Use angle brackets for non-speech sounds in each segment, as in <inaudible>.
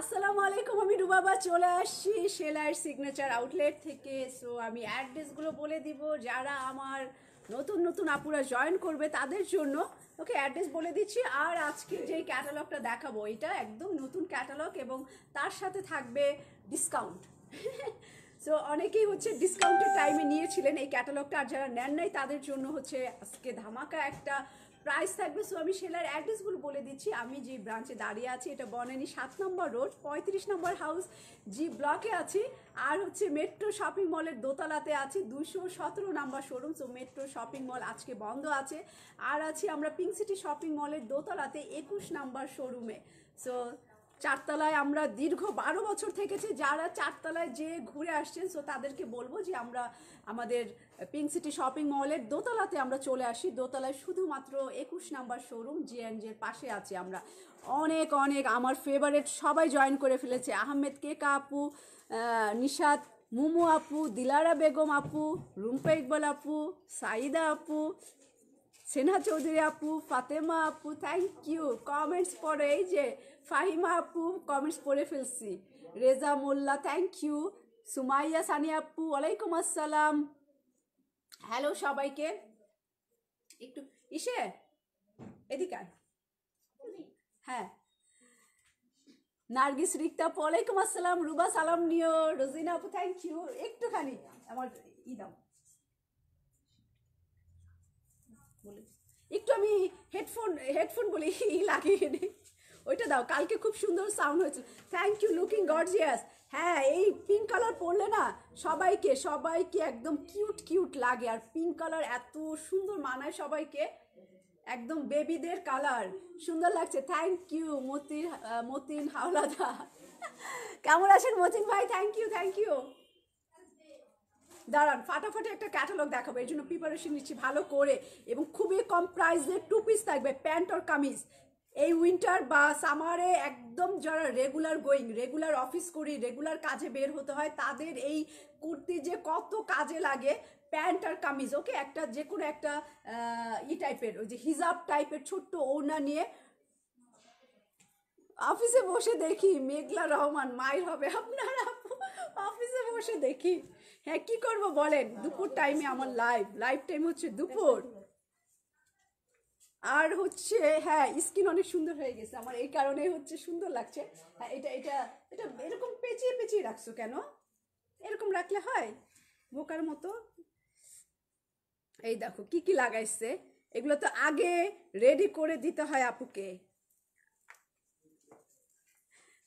আসসালামু আলাইকুম আমি রুবাবা চলে আসছি সেলার সিগনেচার আউটলেট থেকে সো আমি অ্যাড্রেসগুলো বলে দিব যারা আমার নতুন নতুন আপুরা জয়েন করবে তাদের জন্য ওকে অ্যাড্রেস বলে দিচ্ছি আর আজকে যে ক্যাটালগটা দেখাবো এটা একদম নতুন ক্যাটালগ এবং তার সাথে থাকবে ডিসকাউন্ট সো <laughs> অনেকেই হচ্ছে ডিসকাউন্টের টাইমে নিয়েছিলেন এই ক্যাটালগটা আর যারা নেন নাই তাদের জন্য হচ্ছে আজকে ধামাকা একটা প্রাইস থাকবে সো আমি সেলার অ্যাড্রেসগুলো বলে দিচ্ছি আমি যে ব্রাঞ্চে দাঁড়িয়ে আছি এটা বনানী সাত নম্বর রোড পঁয়ত্রিশ নম্বর হাউস জি ব্লকে আছি আর হচ্ছে মেট্রো শপিং মলের দোতলাতে আছি দুশো সতেরো number showroom so metro shopping mall আজকে বন্ধ আছে আর আছি আমরা পিঙ্ক সিটি শপিং মলের দোতলাতে একুশ নাম্বার শোরুমে সো চারতলায় আমরা দীর্ঘ বারো বছর থেকেছি যারা চারতলায় যে ঘুরে আসছেন সো তাদেরকে বলবো যে আমরা আমাদের পিঙ্ক সিটি শপিং মলের দোতলাতে আমরা চলে আসি দোতলায় শুধুমাত্র একুশ নাম্বার শোরুম জে জের পাশে আছে আমরা অনেক অনেক আমার ফেভারেট সবাই জয়েন করে ফেলেছে আহমেদ কেকা আপু নিশাদ মুমু আপু দিলারা বেগম আপু রুম্পা ইকবাল আপু সাইদা আপু সেনা চৌধুরী আপু ফাতেমা আপু থ্যাংক ইউ কমেন্টস পরে এই যে ফাহিমা আপু কমেন্টস পড়ে ফেলছি রেজা মোল্লা থ্যাংক ইউ সুমাইয়া সানি আপু ওয়ালাইকুম আসসালাম হ্যালো সবাইকে একটু ইসে এদিকে হ্যাঁ নার্গিস রিক্তা ওয়ালাইকুম আসসালাম রুবা সালাম নিও রোজিনা আপু থ্যাংক ইউ একটুখানি আমার ই দাও একটু আমি হেডফোন হেডফোন বলি লাগিয়ে নিই ওইটা দাও কালকে খুব সুন্দর সাউন্ড হয়েছিল থ্যাংক ইউ লুকিং গর্জিয়াস হ্যাঁ এই পিঙ্ক কালার পরলে না সবাইকে সবাইকে একদম কিউট কিউট লাগে আর পিঙ্ক কালার এত সুন্দর মানায় সবাইকে একদম বেবিদের কালার সুন্দর লাগছে থ্যাংক ইউ মতিন মতিন হাওলাদা কেমন আছেন মতিন ভাই থ্যাংক ইউ থ্যাংক ইউ দাঁড়ান ফাটাফাটি একটা ক্যাটালগ দেখাবো এই জন্য প্রিপারেশন নিচ্ছি ভালো করে এবং খুবই কম প্রাইসে টু পিস থাকবে প্যান্ট আর কামিজ এই উইন্টার বা সামারে একদম যারা রেগুলার গোয়িং রেগুলার অফিস করি রেগুলার কাজে বের হতে হয় তাদের এই কুর্তি যে কত কাজে লাগে প্যান্ট আর কামিজ ওকে একটা যে কোনো একটা ই টাইপের ওই যে হিজাব টাইপের ছোট্ট ওনা নিয়ে অফিসে বসে দেখি মেঘলা রহমান মায়ের হবে আপনার অফিসে বসে দেখি হ্যাঁ কি করব বলেন দুপুর টাইমে আমার লাইভ লাইভ টাইম হচ্ছে দুপুর আর হচ্ছে হ্যাঁ স্কিন অনেক সুন্দর হয়ে গেছে আমার এই কারণে হচ্ছে সুন্দর লাগছে হ্যাঁ এটা এটা এটা এরকম পেঁচিয়ে পেঁচিয়ে রাখছো কেন এরকম রাখলে হয় বোকার মতো এই দেখো কি কি লাগাইছে এগুলো তো আগে রেডি করে দিতে হয় আপুকে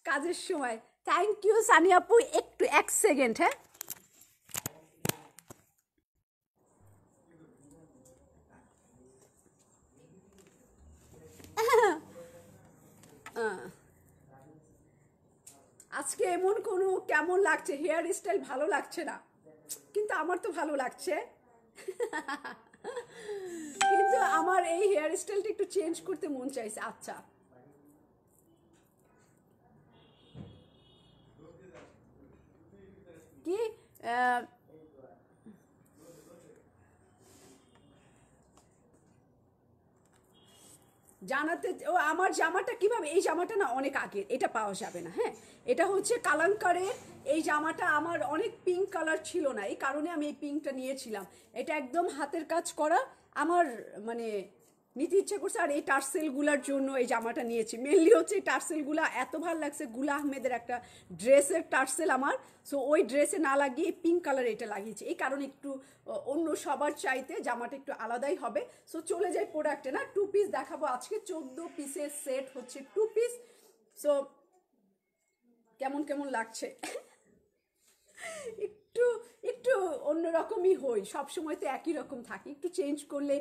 কাজের সময় থ্যাংক ইউ সানি আপু একটু এক সেকেন্ড হ্যাঁ <laughs> আজকে এমন কোনো কেমন লাগছে হেয়ার স্টাইল ভালো লাগছে না কিন্তু আমার তো ভালো লাগছে <laughs> কিন্তু আমার এই হেয়ার স্টাইলটা একটু চেঞ্জ করতে মন চাইছে আচ্ছা কি জানাতে ও আমার জামাটা কিভাবে এই জামাটা না অনেক আগের এটা পাওয়া যাবে না হ্যাঁ এটা হচ্ছে কালাঙ্কারের এই জামাটা আমার অনেক পিঙ্ক কালার ছিল না এই কারণে আমি এই পিঙ্কটা নিয়েছিলাম এটা একদম হাতের কাজ করা আমার মানে নিতে ইচ্ছে করছে আর এই টার্সেলগুলার জন্য এই জামাটা নিয়েছি মেনলি হচ্ছে এই টার্সেলগুলা এত ভালো লাগছে গুলা আহমেদের একটা ড্রেসের টার্সেল আমার সো ওই ড্রেসে না লাগিয়ে পিঙ্ক কালার এটা লাগিয়েছি এই কারণে একটু অন্য সবার চাইতে জামাটা একটু আলাদাই হবে সো চলে যাই প্রোডাক্টে না টু পিস দেখাবো আজকে চোদ্দো পিসের সেট হচ্ছে টু পিস সো কেমন কেমন লাগছে <laughs> একটু একটু অন্যরকমই হই সব সময় তো একই রকম থাকি একটু চেঞ্জ করলে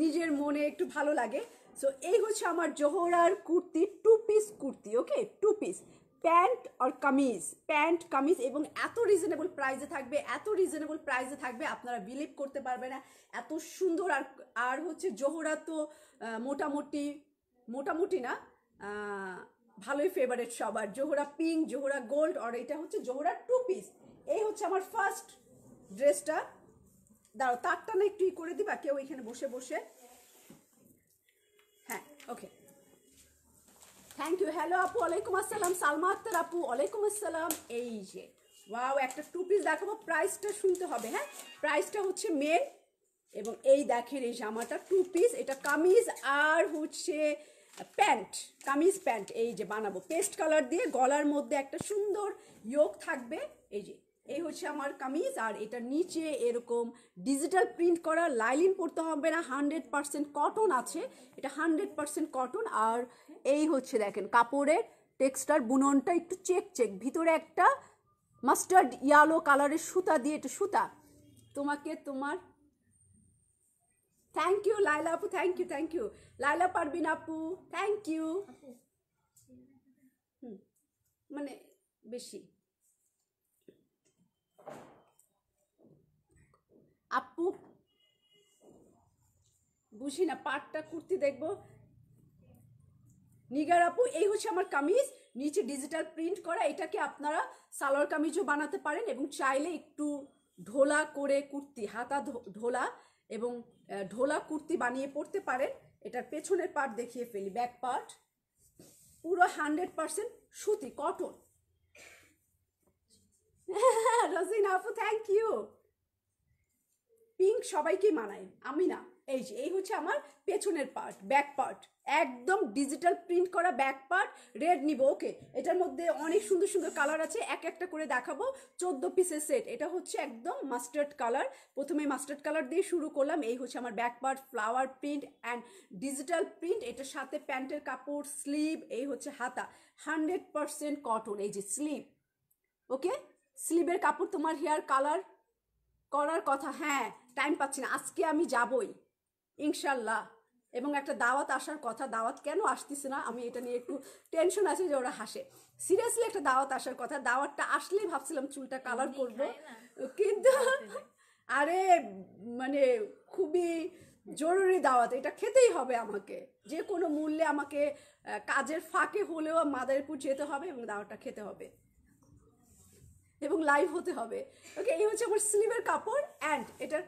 নিজের মনে একটু ভালো লাগে সো এই হচ্ছে আমার জোহরার kurti two piece kurti okay two piece pant আর কামিজ প্যান্ট কামিজ এবং এত রিজনেবল প্রাইসে থাকবে এত রিজনেবল প্রাইসে থাকবে আপনারা বিলিভ করতে পারবে না এত সুন্দর আর আর হচ্ছে জোহরা তো মোটামুটি মোটামুটি না ভালোই ফেভারেট সবার জোহরা পিঙ্ক জোহরা গোল্ড আর এটা হচ্ছে জোহরা টু পিস এই হচ্ছে আমার ফার্স্ট ড্রেসটা দাঁড়ো তারটা না একটু করে দিবা কেউ এখানে বসে বসে হ্যাঁ ওকে থ্যাংক ইউ হ্যালো আপু ওয়ালাইকুম আসসালাম সালমা আক্তার আপু ওয়ালাইকুম আসসালাম এই যে ওয়াও একটা টু পিস দেখাবো প্রাইসটা শুনতে হবে হ্যাঁ প্রাইসটা হচ্ছে মেন এবং এই দেখেন এই জামাটা টু পিস এটা কামিজ আর হচ্ছে প্যান্ট কামিজ প্যান্ট এই যে বানাবো পেস্ট কালার দিয়ে গলার মধ্যে একটা সুন্দর ইয়োগ থাকবে এই যে এই হচ্ছে আমার কামিজ আর এটা নিচে এরকম ডিজিটাল প্রিন্ট করা লাইলিন পড়তে হবে না হান্ড্রেড পারসেন্ট কটন আছে এটা হান্ড্রেড পারসেন্ট কটন আর এই হচ্ছে দেখেন কাপড়ের টেক্সটার বুননটা একটু চেক চেক ভিতরে একটা মাস্টার্ড ইয়ালো কালারের সুতা দিয়ে এটা সুতা তোমাকে তোমার থ্যাংক ইউ লাইলা আপু thank you thank you Laila Parbin আপু থ্যাংক ইউ মানে বেশি আপু বুঝি না পাটটা কুর্তি দেখবো নিগার আপু এই হচ্ছে আমার কামিজ নিচে ডিজিটাল প্রিন্ট করা এটাকে আপনারা সালোয়ার কামিজও বানাতে পারেন এবং চাইলে একটু ঢোলা করে কুর্তি হাতা ঢোলা এবং ঢোলা কুর্তি বানিয়ে পরতে পারেন এটার পেছনের পার্ট দেখিয়ে ফেলি ব্যাক পার্ট পুরো হান্ড্রেড পারসেন্ট সুতি কটন <laughs> রসিন আপু থ্যাংক ইউ পিঙ্ক সবাইকে মানায় আমি না এই যে এই হচ্ছে আমার পেছনের পার্ট ব্যাক পার্ট একদম ডিজিটাল প্রিন্ট করা ব্যাক পার্ট রেড নিব ওকে এটার মধ্যে অনেক সুন্দর সুন্দর কালার আছে এক একটা করে দেখাবো চোদ্দো পিসের সেট এটা হচ্ছে একদম মাস্টার্ড কালার প্রথমে মাস্টার্ড কালার দিয়ে শুরু করলাম এই হচ্ছে আমার back part flower print and digital print এটার সাথে প্যান্টের কাপড় স্লিভ এই হচ্ছে হাতা হান্ড্রেড পারসেন্ট কটন এই যে স্লিভ ওকে স্লিভের কাপড় তোমার হেয়ার কালার করার কথা হ্যাঁ টাইম পাচ্ছি না আজকে আমি যাবই ইনশাল্লাহ এবং একটা দাওয়াত আসার কথা দাওয়াত কেন আসতেছে না আমি এটা নিয়ে একটু টেনশন আছে যে ওরা হাসে সিরিয়াসলি একটা দাওয়াত আসার কথা দাওয়াতটা আসলেই ভাবছিলাম চুলটা কালার করব কিন্তু আরে মানে খুবই জরুরি দাওয়াত এটা খেতেই হবে আমাকে যে কোনো মূল্যে আমাকে কাজের ফাঁকে হলেও মাদারীপুর যেতে হবে এবং দাওয়াতটা খেতে হবে এবং লাইভ হতে হবে ওকে এই হচ্ছে আমার স্লিভের কাপড় অ্যান্ড এটার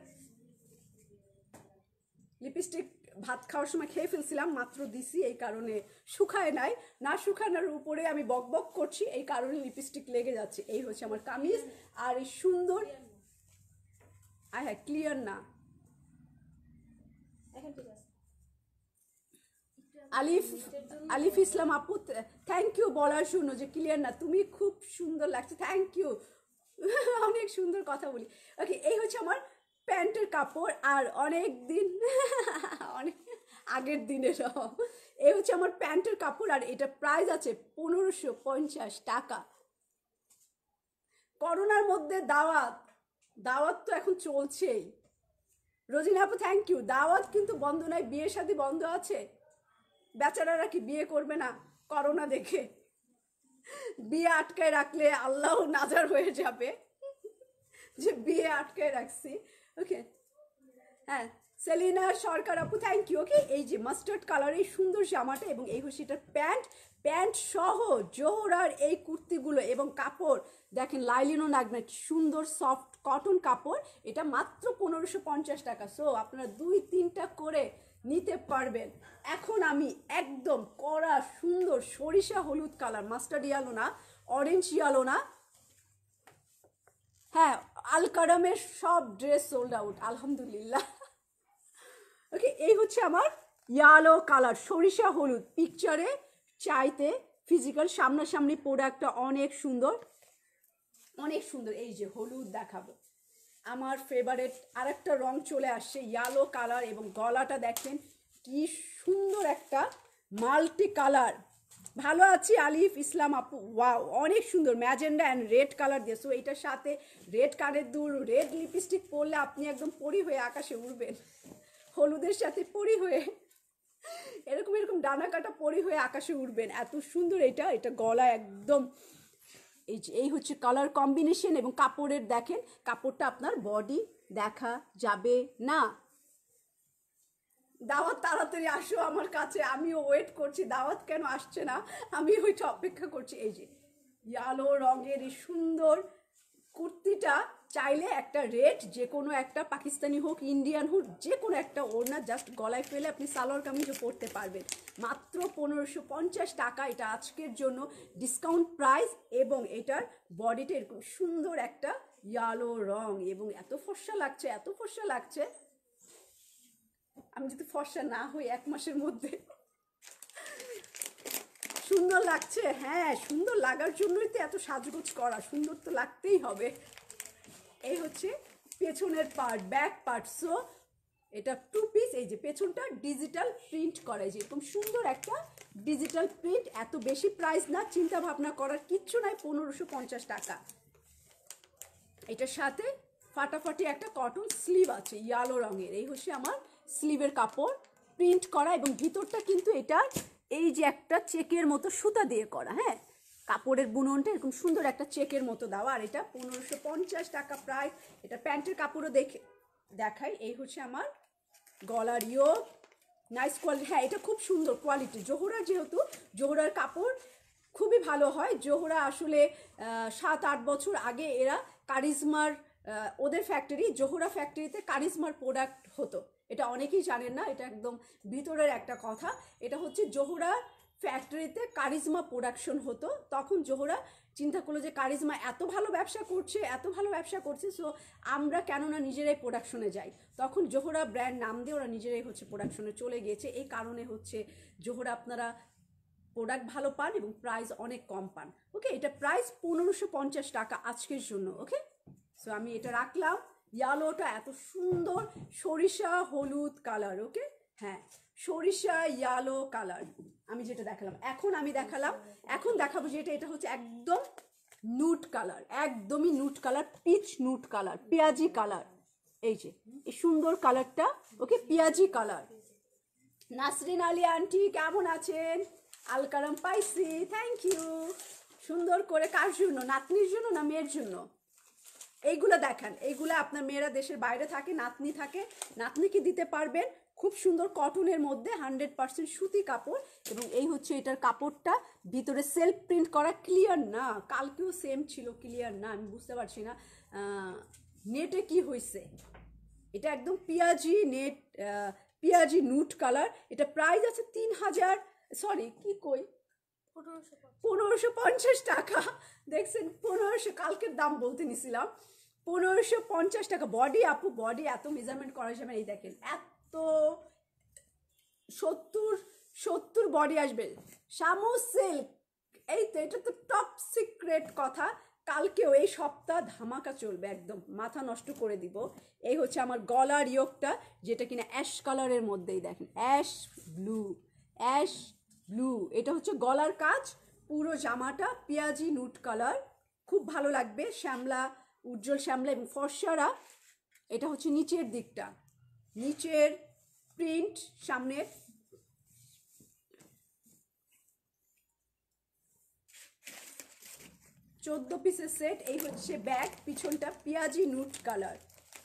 লিপস্টিক ভাত খাওয়ার সময় খেয়ে ফেলছিলাম মাত্র দিছি এই কারণে শুকায় নাই না শুকানোর উপরে আমি বকবক করছি এই কারণে লিপস্টিক লেগে যাচ্ছে এই হচ্ছে আমার কামিজ আর এই সুন্দর আয় হ্যাঁ ক্লিয়ার না আলিফ আলিফ ইসলাম আপু থ্যাংক ইউ বলার শুনো যে ক্লিয়ার না তুমি খুব সুন্দর লাগছে থ্যাংক ইউ <laughs> অনেক সুন্দর কথা বলি ওকে এই হচ্ছে আমার প্যান্টের কাপড় আর অনেক দিন <laughs> অনেক আগের দিনের এই হচ্ছে আমার প্যান্টের কাপড় আর এটা প্রাইস আছে পনেরোশো পঞ্চাশ টাকা করোনার মধ্যে দাওয়াত দাওয়াত তো এখন চলছেই রোজিন আপু থ্যাংক ইউ দাওয়াত কিন্তু বন্ধ নয় বিয়ের সাথে বন্ধ আছে বেচারারা কি বিয়ে করবে না করোনা দেখে বিয়ে আটকায় রাখলে আল্লাহ নাজার হয়ে যাবে যে বিয়ে আটকায় রাখছি ওকে হ্যাঁ সেলিনা সরকার আপু থ্যাংক ইউ ওকে এই যে মাস্টার্ড কালারের এই সুন্দর জামাটা এবং এই হচ্ছে এটার প্যান্ট প্যান্ট সহ জোহরার এই কুর্তিগুলো এবং কাপড় দেখেন লাইলিনো নাগনা সুন্দর সফট কটন কাপড় এটা মাত্র পনেরোশো পঞ্চাশ টাকা সো আপনারা দুই তিনটা করে নিতে পারবেন এখন আমি একদম কড়া সুন্দর সরিষা হলুদ কালার মাস্টার্ড ইয়ালো না অরেঞ্জ ইয়ালো না হ্যাঁ আলকাডামের সব ড্রেস সোল্ড আউট আলহামদুলিল্লাহ ওকে এই হচ্ছে আমার ইয়ালো কালার সরিষা হলুদ পিকচারে চাইতে ফিজিক্যাল সামনাসামনি প্রোডাক্টটা অনেক সুন্দর অনেক সুন্দর এই যে হলুদ দেখাবো আমার ফেভারেট আরেকটা রং চলে আসছে ইয়ালো কালার এবং গলাটা দেখেন কি সুন্দর একটা মাল্টি কালার ভালো আছি আলিফ ইসলাম আপু ওয়াও অনেক সুন্দর ম্যাজেন্ডা অ্যান্ড রেড কালার দিয়ে সো এটার সাথে রেড কালের দূর রেড লিপস্টিক পরলে আপনি একদম পরি হয়ে আকাশে উড়বেন হলুদের সাথে পরি হয়ে এরকম এরকম ডানা কাটা পরি হয়ে আকাশে উঠবেন এত সুন্দর এটা এটা গলা একদম এই যে এই হচ্ছে কালার কম্বিনেশন এবং কাপড়ের দেখেন কাপড়টা আপনার বডি দেখা যাবে না দাওয়াত তাড়াতাড়ি আসো আমার কাছে আমিও ওয়েট করছি দাওয়াত কেন আসছে না আমি ওইটা অপেক্ষা করছি এই যে ইয়ালো রঙের এই সুন্দর কুর্তিটা চাইলে একটা রেড যে কোনো একটা পাকিস্তানি হোক ইন্ডিয়ান হোক যে কোনো একটা ওড়না জাস্ট গলায় ফেলে আপনি সালোয়ার কামিজও পরতে পারবেন মাত্র পনেরোশো পঞ্চাশ টাকা এটা আজকের জন্য ডিসকাউন্ট প্রাইস এবং এটার বডিটা এরকম সুন্দর একটা ইয়ালো রং এবং এত ফর্সা লাগছে এত ফর্সা লাগছে আমি যদি ফর্সা না হই এক মাসের মধ্যে সুন্দর লাগছে হ্যাঁ সুন্দর লাগার জন্যই তো এত সাজগোজ করা সুন্দর তো লাগতেই হবে এই হচ্ছে পেছনের পার্ট ব্যাক পার্ট সো এটা টু পিস এই যে পেছনটা ডিজিটাল প্রিন্ট করে যে এরকম সুন্দর একটা ডিজিটাল প্রিন্ট এত বেশি প্রাইস না চিন্তা ভাবনা করার কিচ্ছু নাই পনেরোশো পঞ্চাশ টাকা এটার সাথে ফাটাফাটি একটা কটন স্লিভ আছে ইয়ালো রঙের এই হচ্ছে আমার স্লিভের কাপড় প্রিন্ট করা এবং ভিতরটা কিন্তু এটা এই যে একটা চেকের মতো সুতা দিয়ে করা হ্যাঁ কাপড়ের বুননটা এরকম সুন্দর একটা চেকের মতো দেওয়া আর এটা পনেরোশো পঞ্চাশ টাকা প্রায় এটা প্যান্টের কাপড়ও দেখে দেখাই এই হচ্ছে আমার গলার ইয়ো নাইস কোয়ালিটি হ্যাঁ এটা খুব সুন্দর কোয়ালিটি জোহরা যেহেতু জোহরার কাপড় খুবই ভালো হয় জোহরা আসলে সাত আট বছর আগে এরা কারিজমার ওদের ফ্যাক্টরি জোহরা ফ্যাক্টরিতে কারিজমার প্রোডাক্ট হতো এটা অনেকেই জানেন না এটা একদম ভিতরের একটা কথা এটা হচ্ছে জোহরা ফ্যাক্টরিতে কারিজমা প্রোডাকশন হতো তখন জোহরা চিন্তা করলো যে কারিজমা এত ভালো ব্যবসা করছে এত ভালো ব্যবসা করছে সো আমরা কেননা নিজেরাই প্রোডাকশনে যাই তখন জোহরা ব্র্যান্ড নাম দিয়ে ওরা নিজেরাই হচ্ছে প্রোডাকশনে চলে গিয়েছে এই কারণে হচ্ছে জোহরা আপনারা প্রোডাক্ট ভালো পান এবং প্রাইস অনেক কম পান ওকে এটা প্রাইস পনেরোশো পঞ্চাশ টাকা আজকের জন্য ওকে সো আমি এটা রাখলাম ইয়ালোটা এত সুন্দর সরিষা হলুদ কালার ওকে হ্যাঁ সরিষা ইয়ালো কালার আমি যেটা দেখালাম এখন আমি দেখালাম এখন দেখাবো যেটা এটা হচ্ছে একদম নুট কালার একদমই nude colour peach nude colour পেঁয়াজি কালার এই যে এই সুন্দর কালারটা ওকে পেঁয়াজি কালার নাসরিন আলী আন্টি কেমন আছেন আলকারাম পাইসি থ্যাংক ইউ সুন্দর করে কার জন্য নাতনির জন্য না মেয়ের জন্য এইগুলো দেখান এইগুলো আপনার মেয়েরা দেশের বাইরে থাকে নাতনি থাকে নাতনিকে দিতে পারবেন খুব সুন্দর কটনের মধ্যে হান্ড্রেড পার্সেন্ট সুতি কাপড় এবং এই হচ্ছে এটার কাপড়টা ভিতরে সেলফ প্রিন্ট করা ক্লিয়ার না কালকেও সেম ছিল ক্লিয়ার না আমি বুঝতে পারছি না নেটে কি হয়েছে এটা একদম পিয়াজি নেট পিয়াজি নুট কালার এটা প্রাইস আছে তিন হাজার সরি কি কই পনেরোশো পঞ্চাশ টাকা দেখছেন পনেরোশো কালকের দাম বলতে নিছিলাম পনেরোশো পঞ্চাশ টাকা বডি আপু বডি এত মেজারমেন্ট করা যাবে এই দেখেন এত সত্তর সত্তর বডি আসবে শামু সিল্ক এই তো এটা তো টপ সিক্রেট কথা কালকেও এই সপ্তাহ ধামাকা চলবে একদম মাথা নষ্ট করে দিব এই হচ্ছে আমার গলার ইয়োগটা যেটা কিনা অ্যাশ কালারের মধ্যেই দেখেন অ্যাশ ব্লু অ্যাশ ব্লু এটা হচ্ছে গলার কাজ পুরো জামাটা পেঁয়াজি নুট কালার খুব ভালো লাগবে শ্যামলা উজ্জ্বল শ্যামলা এবং ফর্সারা এটা হচ্ছে নিচের দিকটা নিচের প্রিন্ট সামনের চোদ্দ পিসের সেট এই হচ্ছে ব্যাগ পিছনটা পেঁয়াজি নুট কালার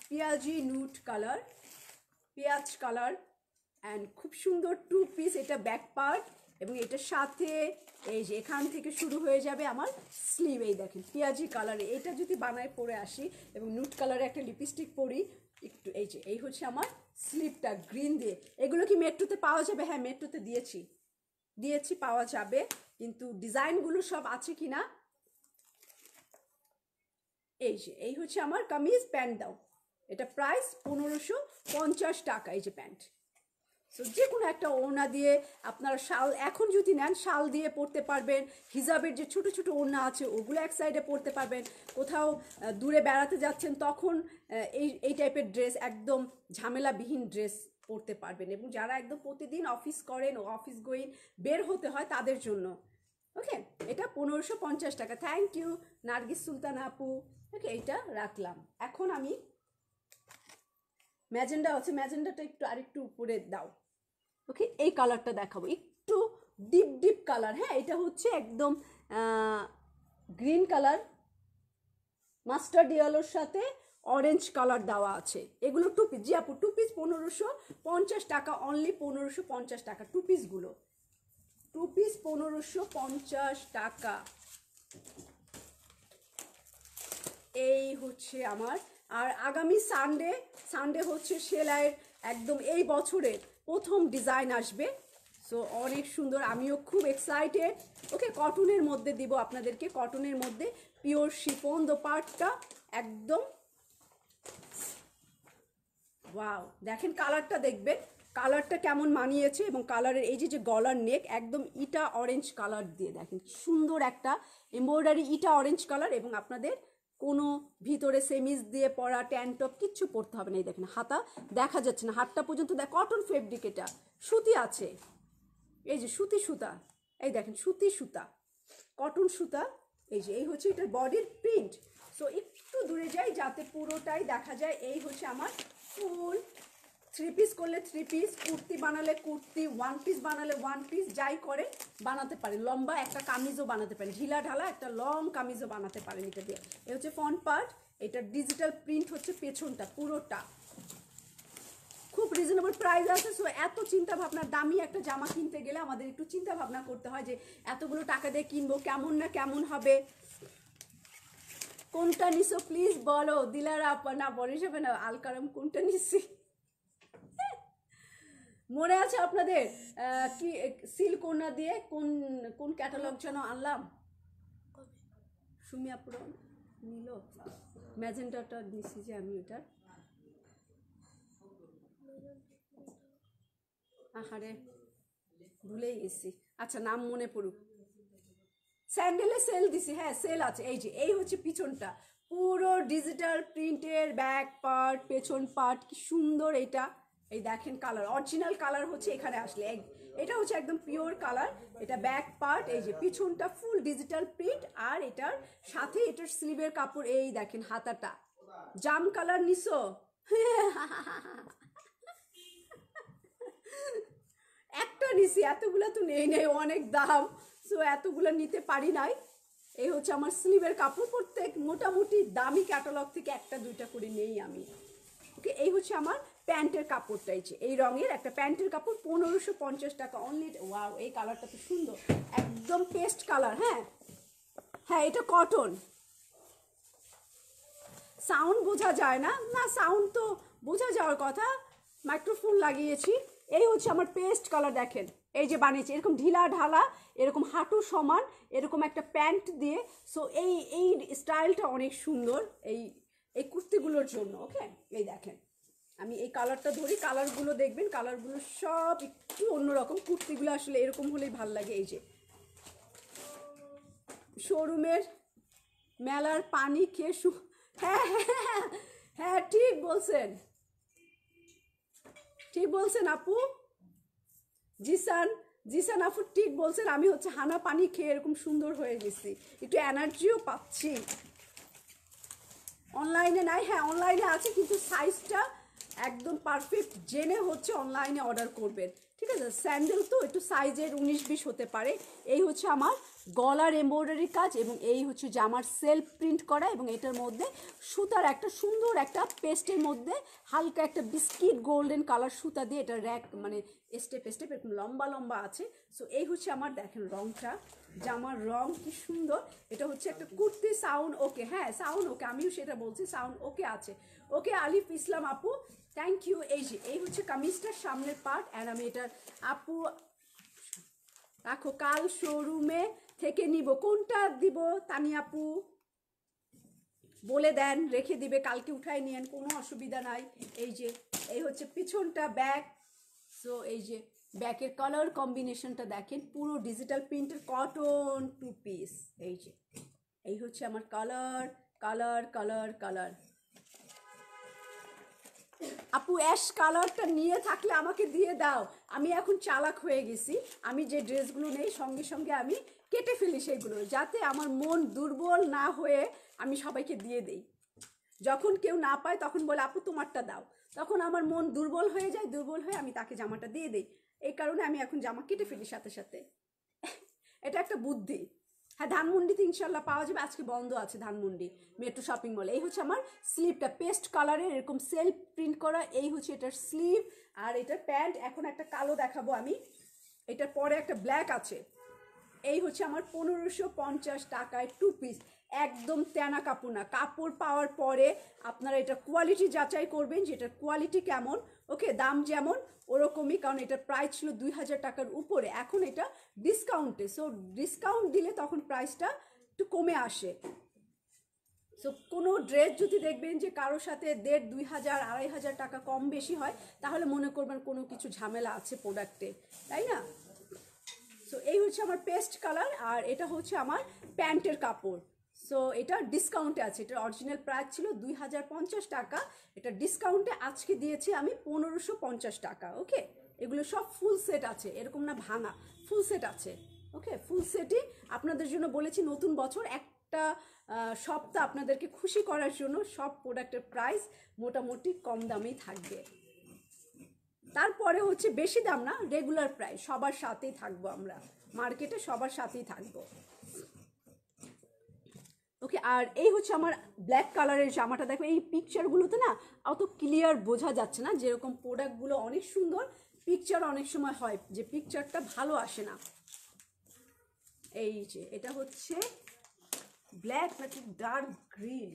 পেঁয়াজি নুট কালার পেঁয়াজ কালার অ্যান্ড খুব সুন্দর টু পিস এটা ব্যাক পার্ট এবং এটা সাথে এই যে এখান থেকে শুরু হয়ে যাবে আমার স্লিভ এই দেখেন পেঁয়াজি কালারে এটা যদি বানায় পরে আসি এবং নুট কালারে একটা লিপস্টিক পরি একটু এই যে এই হচ্ছে আমার স্লিপটা গ্রিন দিয়ে এগুলো কি মেট্রোতে পাওয়া যাবে হ্যাঁ মেট্রোতে দিয়েছি দিয়েছি পাওয়া যাবে কিন্তু ডিজাইনগুলো সব আছে কি না এই যে এই হচ্ছে আমার কামিজ প্যান্ট দাও এটা প্রাইস পনেরোশো পঞ্চাশ টাকা এই যে প্যান্ট সো যে কোনো একটা ওড়না দিয়ে আপনারা শাল এখন যদি নেন শাল দিয়ে পড়তে পারবেন হিজাবের যে ছোট ছোট ওড়না আছে ওগুলো এক সাইডে পড়তে পারবেন কোথাও দূরে বেড়াতে যাচ্ছেন তখন এই এই টাইপের ড্রেস একদম ঝামেলাবিহীন ড্রেস পড়তে পারবেন এবং যারা একদম প্রতিদিন অফিস করেন ও অফিস গোয়িন বের হতে হয় তাদের জন্য ওকে এটা পনেরোশো পঞ্চাশ টাকা থ্যাংক ইউ নার্গিস সুলতান আপু ওকে এইটা রাখলাম এখন আমি ম্যাজেন্ডা আছে ম্যাজেন্ডাটা একটু আরেকটু উপরে দাও ওকে এই কালারটা দেখাবো একটু ডিপ ডিপ কালার হ্যাঁ এটা হচ্ছে একদম গ্রিন কালার মাস্টার্ড ডিয়ালোর সাথে অরেঞ্জ কালার দেওয়া আছে এগুলো টু পিস জি আপু টু পিস পনেরোশো পঞ্চাশ টাকা অনলি পনেরোশো পঞ্চাশ টাকা টু পিসগুলো টু পিস পনেরোশো পঞ্চাশ টাকা এই হচ্ছে আমার আর আগামী সানডে সানডে হচ্ছে সেলাইয়ের একদম এই বছরের প্রথম ডিজাইন আসবে সো অনেক সুন্দর আমিও খুব এক্সাইটেড ওকে কটনের মধ্যে দিব আপনাদেরকে কটনের মধ্যে পিওর শিপন পার্টটা একদম ওয়াও দেখেন কালারটা দেখবেন কালারটা কেমন মানিয়েছে এবং কালারের এই যে যে গলার নেক একদম ইটা অরেঞ্জ কালার দিয়ে দেখেন সুন্দর একটা এম্ব্রয়ডারি ইটা অরেঞ্জ কালার এবং আপনাদের কোনো ভিতরে সেমিজ দিয়ে পরা টপ কিচ্ছু পরতে হবে না এই দেখেন হাতা দেখা যাচ্ছে না হাতটা পর্যন্ত দেখ কটন ফেব্রিক এটা সুতি আছে এই যে সুতি সুতা এই দেখেন সুতি সুতা কটন সুতা এই যে এই হচ্ছে এটার বডির প্রিন্ট সো একটু দূরে যাই যাতে পুরোটাই দেখা যায় এই হচ্ছে আমার ফুল থ্রি পিস করলে থ্রি পিস কুর্তি বানালে কুর্তি ওয়ান পিস বানালে ওয়ান পিস যাই করে বানাতে পারে লম্বা একটা কামিজও বানাতে পারে ঢিলা ঢালা একটা লং কামিজও বানাতে পারেন এটা দিয়ে এ হচ্ছে ফন পার্ট এটা ডিজিটাল প্রিন্ট হচ্ছে পেছনটা পুরোটা খুব রিজনেবল প্রাইস আছে সো এত চিন্তা ভাবনা দামি একটা জামা কিনতে গেলে আমাদের একটু চিন্তা ভাবনা করতে হয় যে এতগুলো টাকা দিয়ে কিনবো কেমন না কেমন হবে কোনটা নিস প্লিজ বলো দিলারা না বলিস হবে না আলকারাম কোনটা নিচ্ছি মনে আছে আপনাদের কি সিল কোনা দিয়ে কোন কোন ক্যাটালগ যেন আনলাম সুমিয়া পুরো নিল ম্যাজেন্টাটা দিয়েছি যে আমি এটার আহারে ভুলেই গেছি আচ্ছা নাম মনে পড়ুক স্যান্ডেলে সেল দিছি হ্যাঁ সেল আছে এই যে এই হচ্ছে পিছনটা পুরো ডিজিটাল প্রিন্টের ব্যাক পার্ট পেছন পার্ট কি সুন্দর এটা এই দেখেন কালার অরিজিনাল কালার হচ্ছে এখানে আসলে এটা হচ্ছে একদম পিওর কালার এটা ব্যাক পার্ট এই যে পিছনটা ফুল ডিজিটাল প্রিন্ট আর এটার সাথে এটার স্লিভের কাপড় এই দেখেন হাতাটা জাম কালার নিস একটা নিছি এতগুলো তো নেই নেই অনেক দাম সো এতগুলো নিতে পারি নাই এই হচ্ছে আমার স্লিভের কাপড় প্রত্যেক মোটামুটি দামি ক্যাটালগ থেকে একটা দুইটা করে নেই আমি ওকে এই হচ্ছে আমার প্যান্টের কাপড় চাইছে এই রঙের একটা প্যান্টের কাপড় পনেরোশো পঞ্চাশ টাকা অনলি ওয়াও এই কালারটা তো সুন্দর একদম পেস্ট কালার হ্যাঁ হ্যাঁ এটা কটন সাউন্ড বোঝা যায় না না সাউন্ড তো বোঝা যাওয়ার কথা মাইক্রোফোন লাগিয়েছি এই হচ্ছে আমার পেস্ট কালার দেখেন এই যে বানিয়েছি এরকম ঢিলা ঢালা এরকম হাঁটু সমান এরকম একটা প্যান্ট দিয়ে সো এই এই স্টাইলটা অনেক সুন্দর এই এই কুর্তিগুলোর জন্য ওকে এই দেখেন আমি এই কালারটা ধরি কালারগুলো দেখবেন কালারগুলো সব একটু অন্যরকম কুর্তিগুলো আসলে এরকম হলেই ভাল লাগে এই যে শোরুমের মেলার পানি খেয়ে শু হ্যাঁ হ্যাঁ হ্যাঁ ঠিক বলছেন ঠিক বলছেন আপু জিসান জিসান আপু ঠিক বলছেন আমি হচ্ছে হানা পানি খেয়ে এরকম সুন্দর হয়ে গেছি একটু এনার্জিও পাচ্ছি অনলাইনে নাই হ্যাঁ অনলাইনে আছে কিন্তু সাইজটা একদম পারফেক্ট জেনে হচ্ছে অনলাইনে অর্ডার করবেন ঠিক আছে স্যান্ডেল তো একটু সাইজের উনিশ বিশ হতে পারে এই হচ্ছে আমার গলার এমব্রয়ডারি কাজ এবং এই হচ্ছে জামার সেলফ প্রিন্ট করা এবং এটার মধ্যে সুতার একটা সুন্দর একটা পেস্টের মধ্যে হালকা একটা বিস্কিট গোল্ডেন কালার সুতা দিয়ে এটা র্যাক মানে স্টেপ স্টেপ এরকম লম্বা লম্বা আছে সো এই হচ্ছে আমার দেখেন রংটা জামার রং কি সুন্দর এটা হচ্ছে একটা কুর্তি সাউন্ড ওকে হ্যাঁ সাউন্ড ওকে আমিও সেটা বলছি সাউন্ড ওকে আছে ওকে আলিফ ইসলাম আপু থ্যাংক ইউ এই যে এই হচ্ছে কামিজটার সামনের পার্ট অ্যান্ড আমি এটার আপু রাখো কাল শোরুমে থেকে নিব কোনটা দিব তানি আপু বলে দেন রেখে দিবে কালকে উঠায় নিয়েন কোনো অসুবিধা নাই এই যে এই হচ্ছে পিছনটা ব্যাগ সো এই যে ব্যাকের কালার কম্বিনেশনটা দেখেন পুরো ডিজিটাল প্রিন্টের কটন টু পিস এই যে এই হচ্ছে আমার কালার কালার কালার কালার আপু অ্যাশ কালারটা নিয়ে থাকলে আমাকে দিয়ে দাও আমি এখন চালাক হয়ে গেছি আমি যে ড্রেসগুলো নেই সঙ্গে সঙ্গে আমি কেটে ফেলি সেগুলো যাতে আমার মন দুর্বল না হয়ে আমি সবাইকে দিয়ে দেই যখন কেউ না পায় তখন বলে আপু তোমারটা দাও তখন আমার মন দুর্বল হয়ে যায় দুর্বল হয়ে আমি তাকে জামাটা দিয়ে দিই এই কারণে আমি এখন জামা কেটে ফেলি সাথে সাথে এটা একটা বুদ্ধি হ্যাঁ ধানমন্ডিতে ইনশাল্লাহ পাওয়া যাবে আজকে বন্ধ আছে ধানমন্ডি মেট্রো শপিং মল এই হচ্ছে আমার স্লিভটা পেস্ট কালারের এরকম সেলফ প্রিন্ট করা এই হচ্ছে এটার স্লিভ আর এটার প্যান্ট এখন একটা কালো দেখাবো আমি এটার পরে একটা ব্ল্যাক আছে এই হচ্ছে আমার পনেরোশো পঞ্চাশ টাকায় টু পিস একদম তেনা কাপড় না কাপড় পাওয়ার পরে আপনারা এটা কোয়ালিটি যাচাই করবেন যে এটার কোয়ালিটি কেমন ওকে দাম যেমন ওরকমই কারণ এটা প্রাইস ছিল দুই হাজার টাকার উপরে এখন এটা ডিসকাউন্টে সো ডিসকাউন্ট দিলে তখন প্রাইসটা একটু কমে আসে সো কোনো ড্রেস যদি দেখবেন যে কারোর সাথে দেড় দুই হাজার আড়াই হাজার টাকা কম বেশি হয় তাহলে মনে করবেন কোনো কিছু ঝামেলা আছে প্রোডাক্টে তাই না সো এই হচ্ছে আমার পেস্ট কালার আর এটা হচ্ছে আমার প্যান্টের কাপড় সো এটা ডিসকাউন্টে আছে এটা অরিজিনাল প্রাইস ছিল দুই হাজার পঞ্চাশ টাকা এটা ডিসকাউন্টে আজকে দিয়েছি আমি পনেরোশো পঞ্চাশ টাকা ওকে এগুলো সব ফুল সেট আছে এরকম না ভাঙা ফুল সেট আছে ওকে ফুল সেটই আপনাদের জন্য বলেছি নতুন বছর একটা সপ্তাহ আপনাদেরকে খুশি করার জন্য সব প্রোডাক্টের প্রাইস মোটামুটি কম দামেই থাকবে তারপরে হচ্ছে বেশি দাম না রেগুলার প্রাইস সবার সাথেই থাকবো আমরা মার্কেটে সবার সাথেই থাকবো ওকে আর এই হচ্ছে আমার ব্ল্যাক কালারের জামাটা দেখো এই পিকচারগুলোতে না অত ক্লিয়ার বোঝা যাচ্ছে না যেরকম প্রোডাক্টগুলো অনেক সুন্দর পিকচার অনেক সময় হয় যে পিকচারটা ভালো আসে না এই যে এটা হচ্ছে ব্ল্যাক নাকি ডার্ক গ্রিন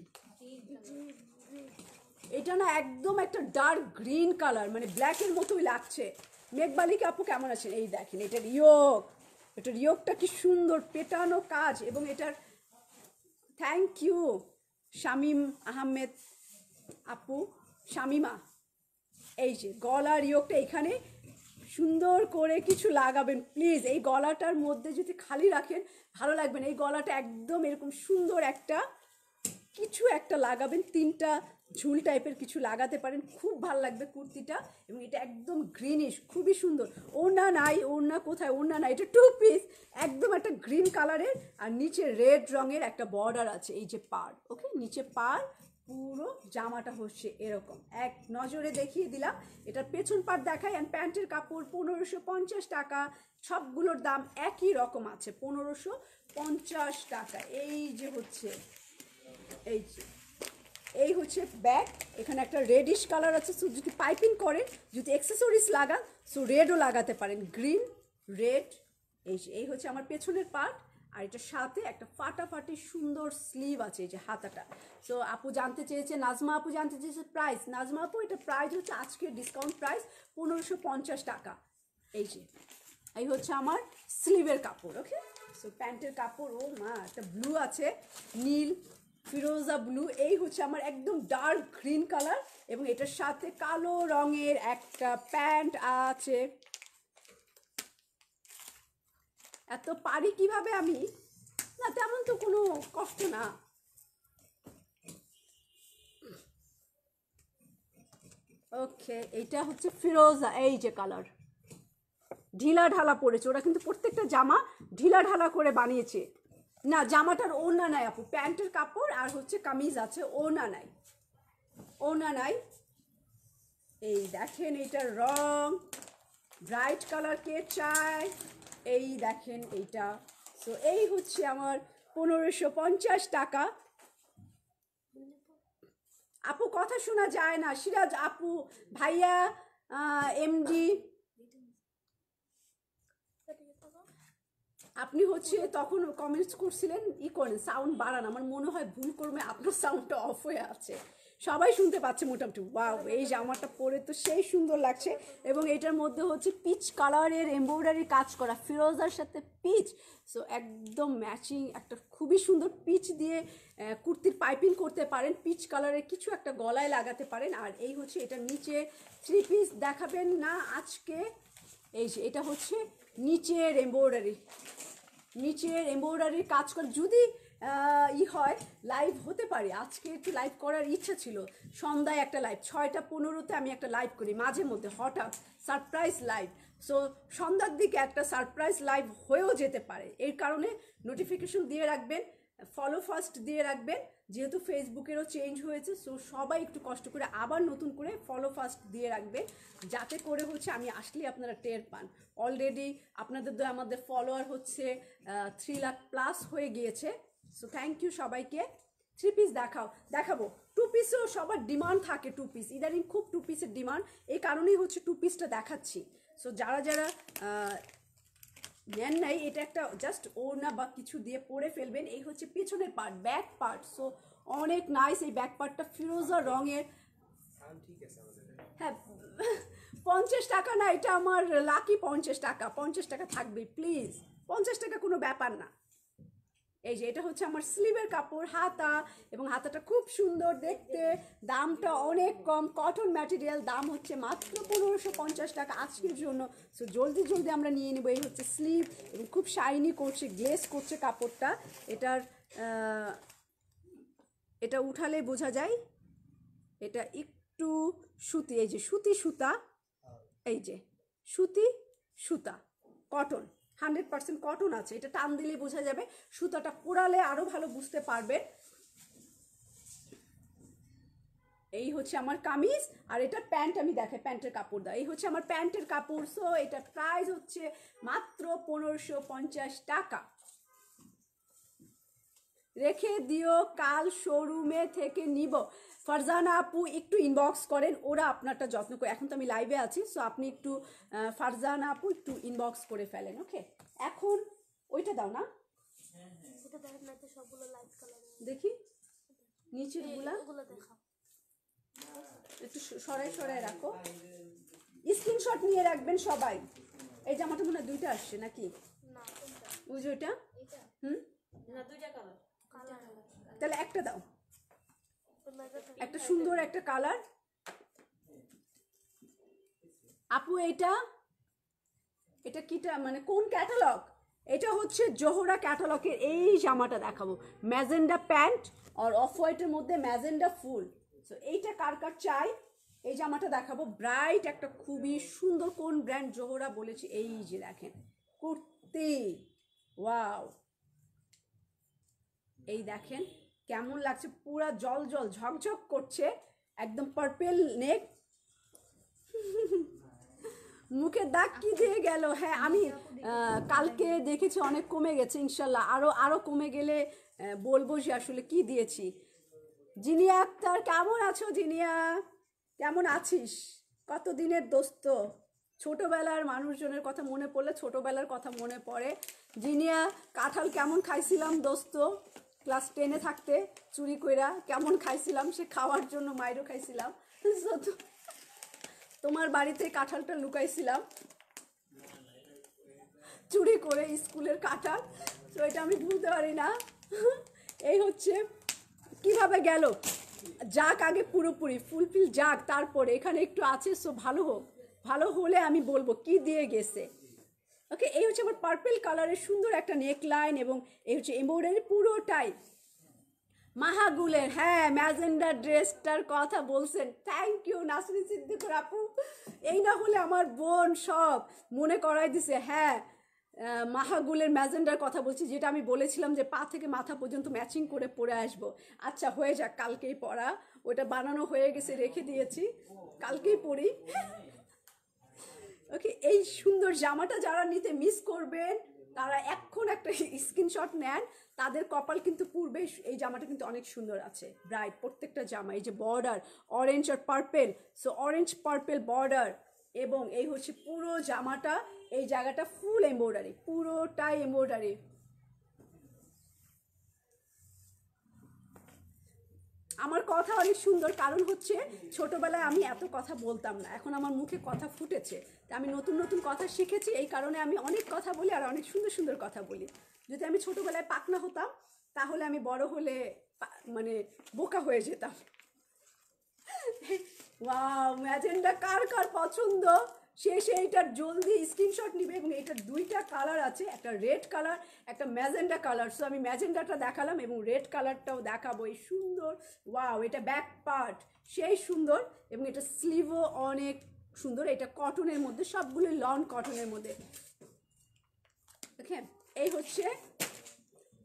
এটা না একদম একটা ডার্ক গ্রিন কালার মানে ব্ল্যাকের মতোই লাগছে মেঘবালিকে আপু কেমন আছেন এই দেখেন এটার ইয়োগ এটার ইয়োগটা কি সুন্দর পেটানো কাজ এবং এটার থ্যাংক ইউ শামিম আহমেদ আপু শামিমা এই যে গলার ইয়োগটা এখানে সুন্দর করে কিছু লাগাবেন প্লিজ এই গলাটার মধ্যে যদি খালি রাখেন ভালো লাগবেন এই গলাটা একদম এরকম সুন্দর একটা কিছু একটা লাগাবেন তিনটা ঝুল টাইপের কিছু লাগাতে পারেন খুব ভাল লাগবে কুর্তিটা এবং এটা একদম গ্রিনিশ খুবই সুন্দর ওনা নাই ওনা কোথায় ওনা নাই এটা টু পিস একদম একটা গ্রিন কালারের আর নিচে রেড রঙের একটা বর্ডার আছে এই যে পার ওকে নিচে পার পুরো জামাটা হচ্ছে এরকম এক নজরে দেখিয়ে দিলাম এটার পেছন পার দেখায় অ্যান্ড প্যান্টের কাপড় পনেরোশো পঞ্চাশ টাকা সবগুলোর দাম একই রকম আছে পনেরোশো পঞ্চাশ টাকা এই যে হচ্ছে এই যে এই হচ্ছে ব্যাগ এখানে একটা রেডিশ কালার আছে সো যদি পাইপিং করেন যদি অ্যাক্সেসরিজ লাগান সো রেডও লাগাতে পারেন গ্রিন রেড এই এই হচ্ছে আমার পেছনের পার্ট আর এটার সাথে একটা ফাটাফাটি সুন্দর স্লিভ আছে এই যে হাতাটা সো আপু জানতে চেয়েছে নাজমা আপু জানতে চেয়েছে প্রাইস নাজমা আপু এটা প্রাইস হচ্ছে আজকের ডিসকাউন্ট প্রাইস পনেরোশো পঞ্চাশ টাকা এই যে এই হচ্ছে আমার স্লিভের কাপড় ওকে সো প্যান্টের কাপড় ও মা একটা ব্লু আছে নীল ফিরোজা ব্লু এই হচ্ছে আমার একদম ডার্ক গ্রিন কালার এবং এটার সাথে কালো রঙের একটা প্যান্ট আছে এত পারি কিভাবে আমি না তেমন তো কোনো কষ্ট না ওকে এইটা হচ্ছে ফিরোজা এই যে কালার ঢিলা ঢালা পড়েছে ওরা কিন্তু প্রত্যেকটা জামা ঢিলা ঢালা করে বানিয়েছে না জামাটার ওনা নাই আপু প্যান্টের কাপড় আর হচ্ছে কামিজ আছে ওনা নাই ওনা নাই এই দেখেন এইটার রং ব্রাইট কালার কে চায় এই দেখেন এইটা সো এই হচ্ছে আমার পনেরোশো পঞ্চাশ টাকা আপু কথা শোনা যায় না সিরাজ আপু ভাইয়া এমডি আপনি হচ্ছে তখন কমেন্টস করছিলেন ই করেন সাউন্ড বাড়ান আমার মনে হয় ভুল করবে আপনার সাউন্ডটা অফ হয়ে আছে সবাই শুনতে পাচ্ছে মোটামুটি বা এই জামাটা পরে তো সেই সুন্দর লাগছে এবং এটার মধ্যে হচ্ছে পিচ কালারের এমব্রয়ডারি কাজ করা ফিরোজার সাথে পিচ সো একদম ম্যাচিং একটা খুবই সুন্দর পিচ দিয়ে কুর্তির পাইপিং করতে পারেন পিচ কালারের কিছু একটা গলায় লাগাতে পারেন আর এই হচ্ছে এটার নিচে থ্রি পিস দেখাবেন না আজকে এই যে এটা হচ্ছে নিচের এম্ব্রয়ডারি নিচের এমব্রয়ডারির কাজ করে যদি ই হয় লাইভ হতে পারে আজকে একটু লাইভ করার ইচ্ছা ছিল সন্ধ্যায় একটা লাইভ ছয়টা পনেরোতে আমি একটা লাইভ করি মাঝে মধ্যে হঠাৎ সারপ্রাইজ লাইভ সো সন্ধ্যার দিকে একটা সারপ্রাইজ লাইভ হয়েও যেতে পারে এর কারণে নোটিফিকেশন দিয়ে রাখবেন ফলো ফার্স্ট দিয়ে রাখবেন যেহেতু ফেসবুকেরও চেঞ্জ হয়েছে সো সবাই একটু কষ্ট করে আবার নতুন করে ফলো ফাস্ট দিয়ে রাখবে যাতে করে হচ্ছে আমি আসলে আপনারা টের পান অলরেডি আপনাদের তো আমাদের ফলোয়ার হচ্ছে থ্রি লাখ প্লাস হয়ে গিয়েছে সো থ্যাংক ইউ সবাইকে থ্রি পিস দেখাও দেখাবো টু পিসেও সবার ডিমান্ড থাকে টু পিস ইদানিং খুব টু পিসের ডিমান্ড এই কারণেই হচ্ছে টু পিসটা দেখাচ্ছি সো যারা যারা নেন নাই এটা একটা জাস্ট ওড়না বা কিছু দিয়ে পরে ফেলবেন এই হচ্ছে পেছনের পার্ট ব্যাক পার্ট সো অনেক নাইস এই ব্যাক পার্টটা ফিরোজা রঙের হ্যাঁ? হ্যাঁ পঞ্চাশ টাকা না এটা আমার লাকি পঞ্চাশ টাকা পঞ্চাশ টাকা থাকবে প্লিজ পঞ্চাশ টাকা কোনো ব্যাপার না এই যে এটা হচ্ছে আমার স্লিভের কাপড় হাতা এবং হাতাটা খুব সুন্দর দেখতে দামটা অনেক কম কটন ম্যাটেরিয়াল দাম হচ্ছে মাত্র পনেরোশো পঞ্চাশ টাকা আজকের জন্য সো জলদি জলদি আমরা নিয়ে নেবো এই হচ্ছে স্লিভ এবং খুব শাইনি করছে গ্লেস করছে কাপড়টা এটার এটা উঠালে বোঝা যায় এটা একটু সুতি এই যে সুতি সুতা এই যে সুতি সুতা কটন হান্ড্রেড পার্সেন্ট কটন আছে এটা টান দিলে বোঝা যাবে সুতাটা পোড়ালে আরও ভালো বুঝতে পারবেন এই হচ্ছে আমার কামিজ আর এটা প্যান্ট আমি দেখাই প্যান্টের কাপড় দেয় এই হচ্ছে আমার প্যান্টের কাপড় সো এটা প্রাইস হচ্ছে মাত্র পনেরোশো টাকা রেখে দিও কাল শোরুমে থেকে নিব ফারজানা আপু একটু ইনবক্স করেন ওরা আপনারটা যত্ন করে এখন তো আমি লাইভে আছি সো আপনি একটু ফারজানা আপু একটু ইনবক্স করে ফেলেন ওকে এখন ওইটা দাও না দেখি নিচের একটু সরাই সরাই রাখো স্ক্রিনশট নিয়ে রাখবেন সবাই এই জামাটা মনে হয় দুইটা আসছে নাকি বুঝো এটা হুম না দুইটা কালার তাহলে একটা দাও একটা সুন্দর একটা কালার আপু এটা এটা কিটা মানে কোন ক্যাটালগ এটা হচ্ছে জোহরা ক্যাটালগের এই জামাটা দেখাবো ম্যাজেন্ডা প্যান্ট আর অফ হোয়াইটের মধ্যে ম্যাজেন্ডা ফুল সো এইটা কার কার চাই এই জামাটা দেখাবো ব্রাইট একটা খুবই সুন্দর কোন ব্র্যান্ড জোহরা বলেছে এই যে দেখেন কুর্তি ওয়াও এই দেখেন কেমন লাগছে পুরা জল জল ঝকঝক করছে একদম পার্পেল নেক মুখে দাগ কি দিয়ে গেল হ্যাঁ আমি কালকে দেখেছি অনেক কমে গেছে ইনশাল্লাহ আরও আরও কমে গেলে বলবো যে আসলে কি দিয়েছি জিনিয়া আক্তার কেমন আছো জিনিয়া কেমন আছিস কতদিনের দোস্ত ছোটোবেলার মানুষজনের কথা মনে পড়লে ছোটোবেলার কথা মনে পড়ে জিনিয়া কাঁঠাল কেমন খাইছিলাম দোস্ত ক্লাস টেনে থাকতে চুরি কইরা কেমন খাইছিলাম সে খাওয়ার জন্য মায়েরও খাইছিলাম তোমার বাড়িতে কাঁঠালটা লুকাইছিলাম চুরি করে স্কুলের কাঁঠাল তো এটা আমি ভুলতে পারি না এই হচ্ছে কিভাবে গেল যাক আগে পুরোপুরি ফুলফিল যাক তারপরে এখানে একটু আছে সো ভালো হোক ভালো হলে আমি বলবো কি দিয়ে গেছে ওকে এই হচ্ছে আমার পার্পেল কালারের সুন্দর একটা নেকলাইন এবং এই হচ্ছে এম্বয়ডারি পুরোটাই মাহাগুলের হ্যাঁ ম্যাজেন্ডার ড্রেসটার কথা বলছেন থ্যাংক ইউ নাসরি সিদ্দিকুর আপু এই না হলে আমার বোন সব মনে করাই দিছে হ্যাঁ মাহাগুলের ম্যাজেন্ডার কথা বলছি যেটা আমি বলেছিলাম যে পা থেকে মাথা পর্যন্ত ম্যাচিং করে পরে আসব আচ্ছা হয়ে যাক কালকেই পড়া ওটা বানানো হয়ে গেছে রেখে দিয়েছি কালকেই পরি ওকে এই সুন্দর জামাটা যারা নিতে মিস করবেন তারা এখন একটা স্ক্রিনশট নেন তাদের কপাল কিন্তু পূর্বে এই জামাটা কিন্তু অনেক সুন্দর আছে ব্রাইট প্রত্যেকটা জামা এই যে বর্ডার অরেঞ্জ আর purple so orange purple border এবং এই হচ্ছে পুরো জামাটা এই জায়গাটা ফুল এমব্রয়ডারি পুরোটাই এমব্রয়ডারি আমার কথা অনেক সুন্দর কারণ হচ্ছে ছোটবেলায় আমি এত কথা বলতাম না এখন আমার মুখে কথা ফুটেছে তা আমি নতুন নতুন কথা শিখেছি এই কারণে আমি অনেক কথা বলি আর অনেক সুন্দর সুন্দর কথা বলি যদি আমি ছোটবেলায় পাকনা হতাম তাহলে আমি বড় হলে মানে বোকা হয়ে যেতাম <laughs> ওয়া ম্যাজেন্ডা কার কার পছন্দ শেষে এইটার জলদি স্ক্রিনশট নিবে এবং এটার দুইটা কালার আছে একটা রেড কালার একটা ম্যাজেন্ডা কালার সো আমি ম্যাজেন্ডাটা দেখালাম এবং রেড কালারটাও দেখাবো এই সুন্দর ওয়াও এটা ব্যাক পার্ট সেই সুন্দর এবং এটা স্লিভও অনেক সুন্দর এটা কটনের মধ্যে সবগুলো লন কটনের মধ্যে দেখেন এই হচ্ছে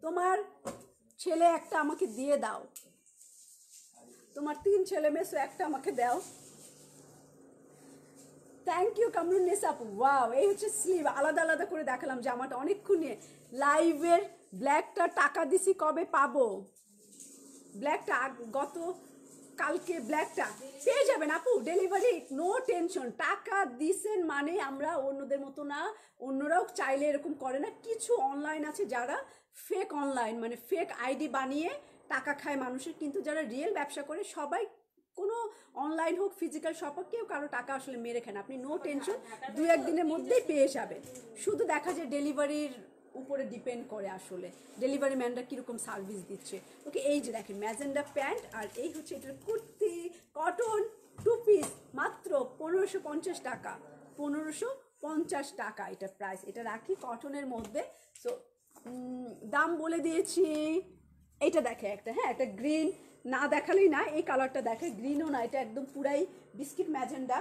তোমার ছেলে একটা আমাকে দিয়ে দাও তোমার তিন ছেলে মেয়ে একটা আমাকে দাও থ্যাংক ইউ কামরুন নেসাপ ওয়াও এই হচ্ছে স্লিভ আলাদা আলাদা করে দেখালাম জামাটা অনেকক্ষণ লাইভের ব্ল্যাকটা টাকা দিছি কবে পাবো ব্ল্যাকটা গত কালকে ব্ল্যাকটা পেয়ে যাবেন আপু ডেলিভারি নো টেনশন টাকা দিছেন মানে আমরা অন্যদের মতো না অন্যরাও চাইলে এরকম করে না কিছু অনলাইন আছে যারা ফেক অনলাইন মানে ফেক আইডি বানিয়ে টাকা খায় মানুষের কিন্তু যারা রিয়েল ব্যবসা করে সবাই কোনো অনলাইন হোক ফিজিক্যাল শপ হোক কেউ কারো টাকা আসলে মেরে খান আপনি নো টেনশন দু একদিনের মধ্যেই পেয়ে যাবেন শুধু দেখা যায় ডেলিভারির উপরে ডিপেন্ড করে আসলে ডেলিভারি ম্যানরা কীরকম সার্ভিস দিচ্ছে ওকে এই যে দেখেন ম্যাজেন্ডা প্যান্ট আর এই হচ্ছে এটার কুর্তি কটন টু পিস মাত্র পনেরোশো পঞ্চাশ টাকা পনেরোশো পঞ্চাশ টাকা এটা প্রাইস এটা রাখি কটনের মধ্যে সো দাম বলে দিয়েছি এটা দেখে একটা হ্যাঁ একটা গ্রিন না দেখালেই না এই কালারটা দেখে গ্রিনও না এটা একদম পুরাই বিস্কিট ম্যাজেন্ডা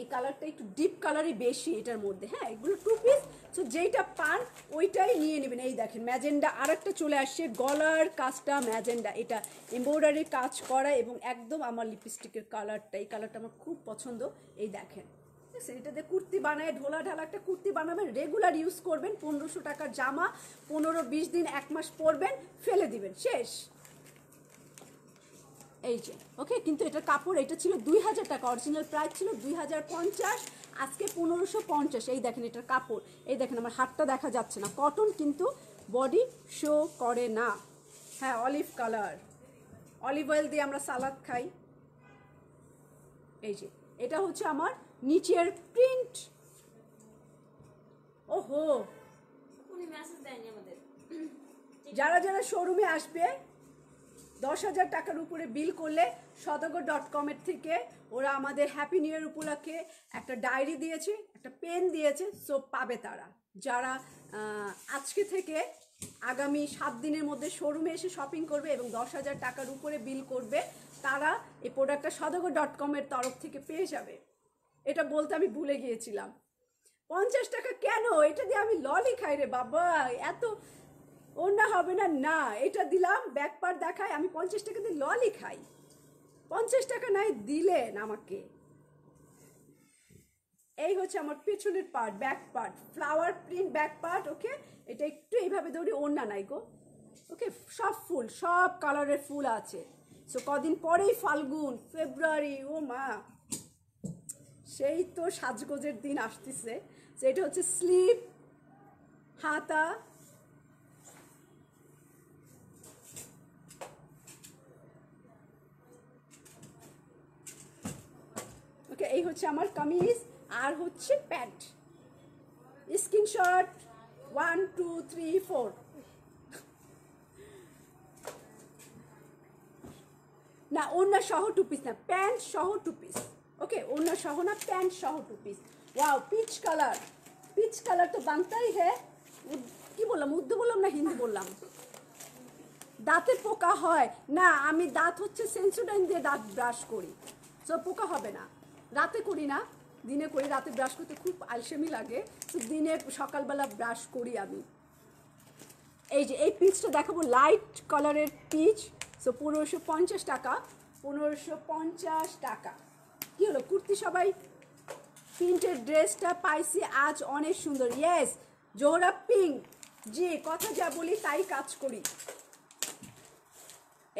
এই কালারটা একটু ডিপ কালারই বেশি এটার মধ্যে হ্যাঁ এগুলো টু পিস সো যেইটা পান ওইটাই নিয়ে নেবেন এই দেখেন ম্যাজেন্ডা আর একটা চলে আসছে গলার কাজটা ম্যাজেন্ডা এটা এমব্রয়ডারির কাজ করা এবং একদম আমার লিপস্টিকের কালারটা এই কালারটা আমার খুব পছন্দ এই দেখেন এটাতে কুর্তি বানায় ঢোলা ঢালা একটা কুর্তি বানাবেন রেগুলার ইউজ করবেন পনেরোশো টাকার জামা পনেরো বিশ দিন এক মাস পরবেন ফেলে দিবেন শেষ এই যে ওকে কিন্তু এটার কাপড় এটা ছিল দুই হাজার টাকা অরিজিনাল প্রাইস ছিল দুই হাজার পঞ্চাশ আজকে পনেরোশো পঞ্চাশ এই দেখেন এটার কাপড় এই দেখেন আমার হাতটা দেখা যাচ্ছে না কটন কিন্তু বডি শো করে না হ্যাঁ অলিভ কালার অলিভ অয়েল দিয়ে আমরা সালাদ খাই এই যে এটা হচ্ছে আমার নিচের প্রিন্ট ওহো যারা যারা শোরুমে আসবে দশ হাজার টাকার উপরে বিল করলে সদাগর ডট কমের থেকে ওরা আমাদের হ্যাপি নিউ ইয়ার উপলক্ষে একটা ডায়েরি দিয়েছে একটা পেন দিয়েছে সো পাবে তারা যারা আজকে থেকে আগামী সাত দিনের মধ্যে শোরুমে এসে শপিং করবে এবং দশ হাজার টাকার উপরে বিল করবে তারা এই প্রোডাক্টটা সদাগর ডট কমের তরফ থেকে পেয়ে যাবে এটা বলতে আমি ভুলে গিয়েছিলাম পঞ্চাশ টাকা কেন এটা দিয়ে আমি ললি খাই রে বাবা এত ওড়না হবে না না এটা দিলাম ব্যাকপার দেখায় আমি পঞ্চাশ টাকা দিয়ে ললি খাই পঞ্চাশ টাকা নাই দিলেন আমাকে এই হচ্ছে আমার পেছনের part back part flower print back part okay এটা একটু এইভাবে ধরি ওড়না নাই গো ওকে সব ফুল সব কালারের ফুল আছে সো কদিন পরেই ফাল্গুন ফেব্রুয়ারি ও মা সেই তো সাজগোজের দিন আসতেছে সো এটা হচ্ছে স্লিপ হাতা ওকে এই হচ্ছে আমার কামিজ আর হচ্ছে pant screenshot one two three four না অন্য সহ টু পিস না প্যান্ট সহ টু পিস ওকে অন্য সহ না প্যান্ট সহ two piece wow peach colour peach colour তো বানতাই হ্যাঁ কি বললাম উর্দু বললাম না হিন্দি বললাম দাঁতের পোকা হয় না আমি দাঁত হচ্ছে সেন্সুডাইন দিয়ে দাঁত ব্রাশ করি সব পোকা হবে না রাতে করি না দিনে করি রাতে ব্রাশ করতে খুব আলসেমি লাগে তো দিনে সকালবেলা ব্রাশ করি আমি এই যে এই পিচটা দেখাবো লাইট কালারের পিচ সো পনেরোশো পঞ্চাশ টাকা পনেরোশো পঞ্চাশ টাকা কী হলো কুর্তি সবাই প্রিন্টের ড্রেসটা পাইছি আজ অনেক সুন্দর ইয়েস জোহরা পিঙ্ক জি কথা যা বলি তাই কাজ করি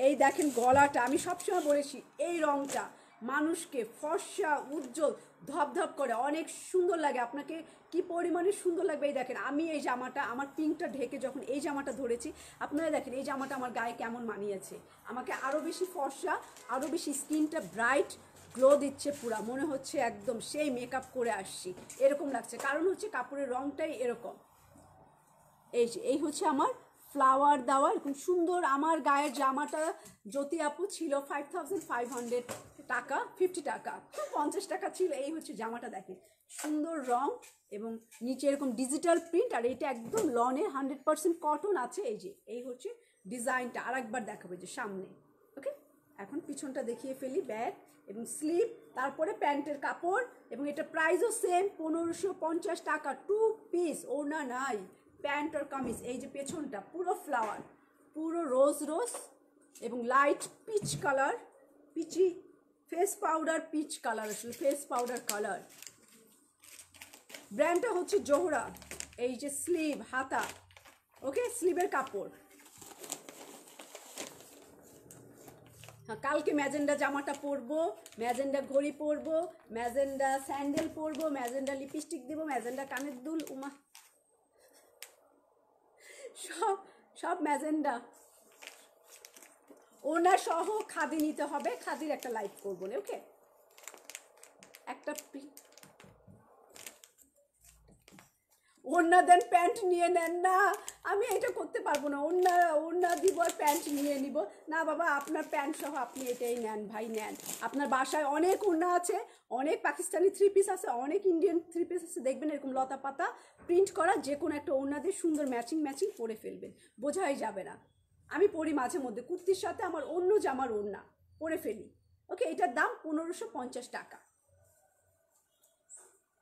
এই দেখেন গলাটা আমি সবসময় বলেছি এই রংটা মানুষকে ফর্সা উজ্জ্বল ধপধপ করে অনেক সুন্দর লাগে আপনাকে কি পরিমাণে সুন্দর লাগবে এই দেখেন আমি এই জামাটা আমার পিঙ্কটা ঢেকে যখন এই জামাটা ধরেছি আপনারা দেখেন এই জামাটা আমার গায়ে কেমন মানিয়েছে আমাকে আরও বেশি ফর্সা আরও বেশি স্কিনটা ব্রাইট গ্লো দিচ্ছে পুরা মনে হচ্ছে একদম সেই মেকআপ করে আসছি এরকম লাগছে কারণ হচ্ছে কাপড়ের রঙটাই এরকম এই যে এই হচ্ছে আমার ফ্লাওয়ার দেওয়া এরকম সুন্দর আমার গায়ের জামাটা জ্যোতি আপু ছিল ফাইভ থাউজেন্ড ফাইভ হান্ড্রেড টাকা ফিফটি টাকা পঞ্চাশ টাকা ছিল এই হচ্ছে জামাটা দেখেন সুন্দর রং এবং নিচে এরকম ডিজিটাল প্রিন্ট আর এটা একদম লনে হান্ড্রেড পার্সেন্ট কটন আছে এই যে এই হচ্ছে ডিজাইনটা আর একবার দেখাবো যে সামনে ওকে এখন পিছনটা দেখিয়ে ফেলি ব্যাগ এবং স্লিপ তারপরে প্যান্টের কাপড় এবং এটা প্রাইসও সেম পনেরোশো পঞ্চাশ টাকা টু পিস ওনা নাই প্যান্ট আর কামিজ এই যে পেছনটা পুরো ফ্লাওয়ার পুরো রোজ রোজ এবং light peach colour peachy face powder peach colour আসলে ফেস পাউডার কালার ব্র্যান্ডটা হচ্ছে জোহরা এই যে স্লিভ হাতা ওকে স্লিভের কাপড় হ্যাঁ কালকে ম্যাজেন্ডা জামাটা পরবো ম্যাজেন্ডা ঘড়ি পরবো ম্যাজেন্ডা স্যান্ডেল পরবো ম্যাজেন্ডা লিপস্টিক দেবো ম্যাজেন্ডা কানের দুল উমা সব সব ম্যাজেন্ডা ওনা সহ খাদি নিতে হবে খাদির একটা লাইফ করব না ওকে একটা ওড়না দেন প্যান্ট নিয়ে নেন না আমি এটা করতে পারবো না ওড়না ওড়না দিব প্যান্ট নিয়ে নিব না বাবা আপনার প্যান্ট সহ আপনি এটাই নেন ভাই নেন আপনার বাসায় অনেক ওড়না আছে অনেক পাকিস্তানি থ্রি পিস আছে অনেক ইন্ডিয়ান থ্রি পিস আছে দেখবেন এরকম লতা পাতা প্রিন্ট করা যে কোনো একটা ওড়না সুন্দর ম্যাচিং ম্যাচিং পরে ফেলবেন বোঝাই যাবে না আমি পরি মাঝে মধ্যে কুর্তির সাথে আমার অন্য জামার ওড়না পরে ফেলি ওকে এটার দাম পনেরোশো পঞ্চাশ টাকা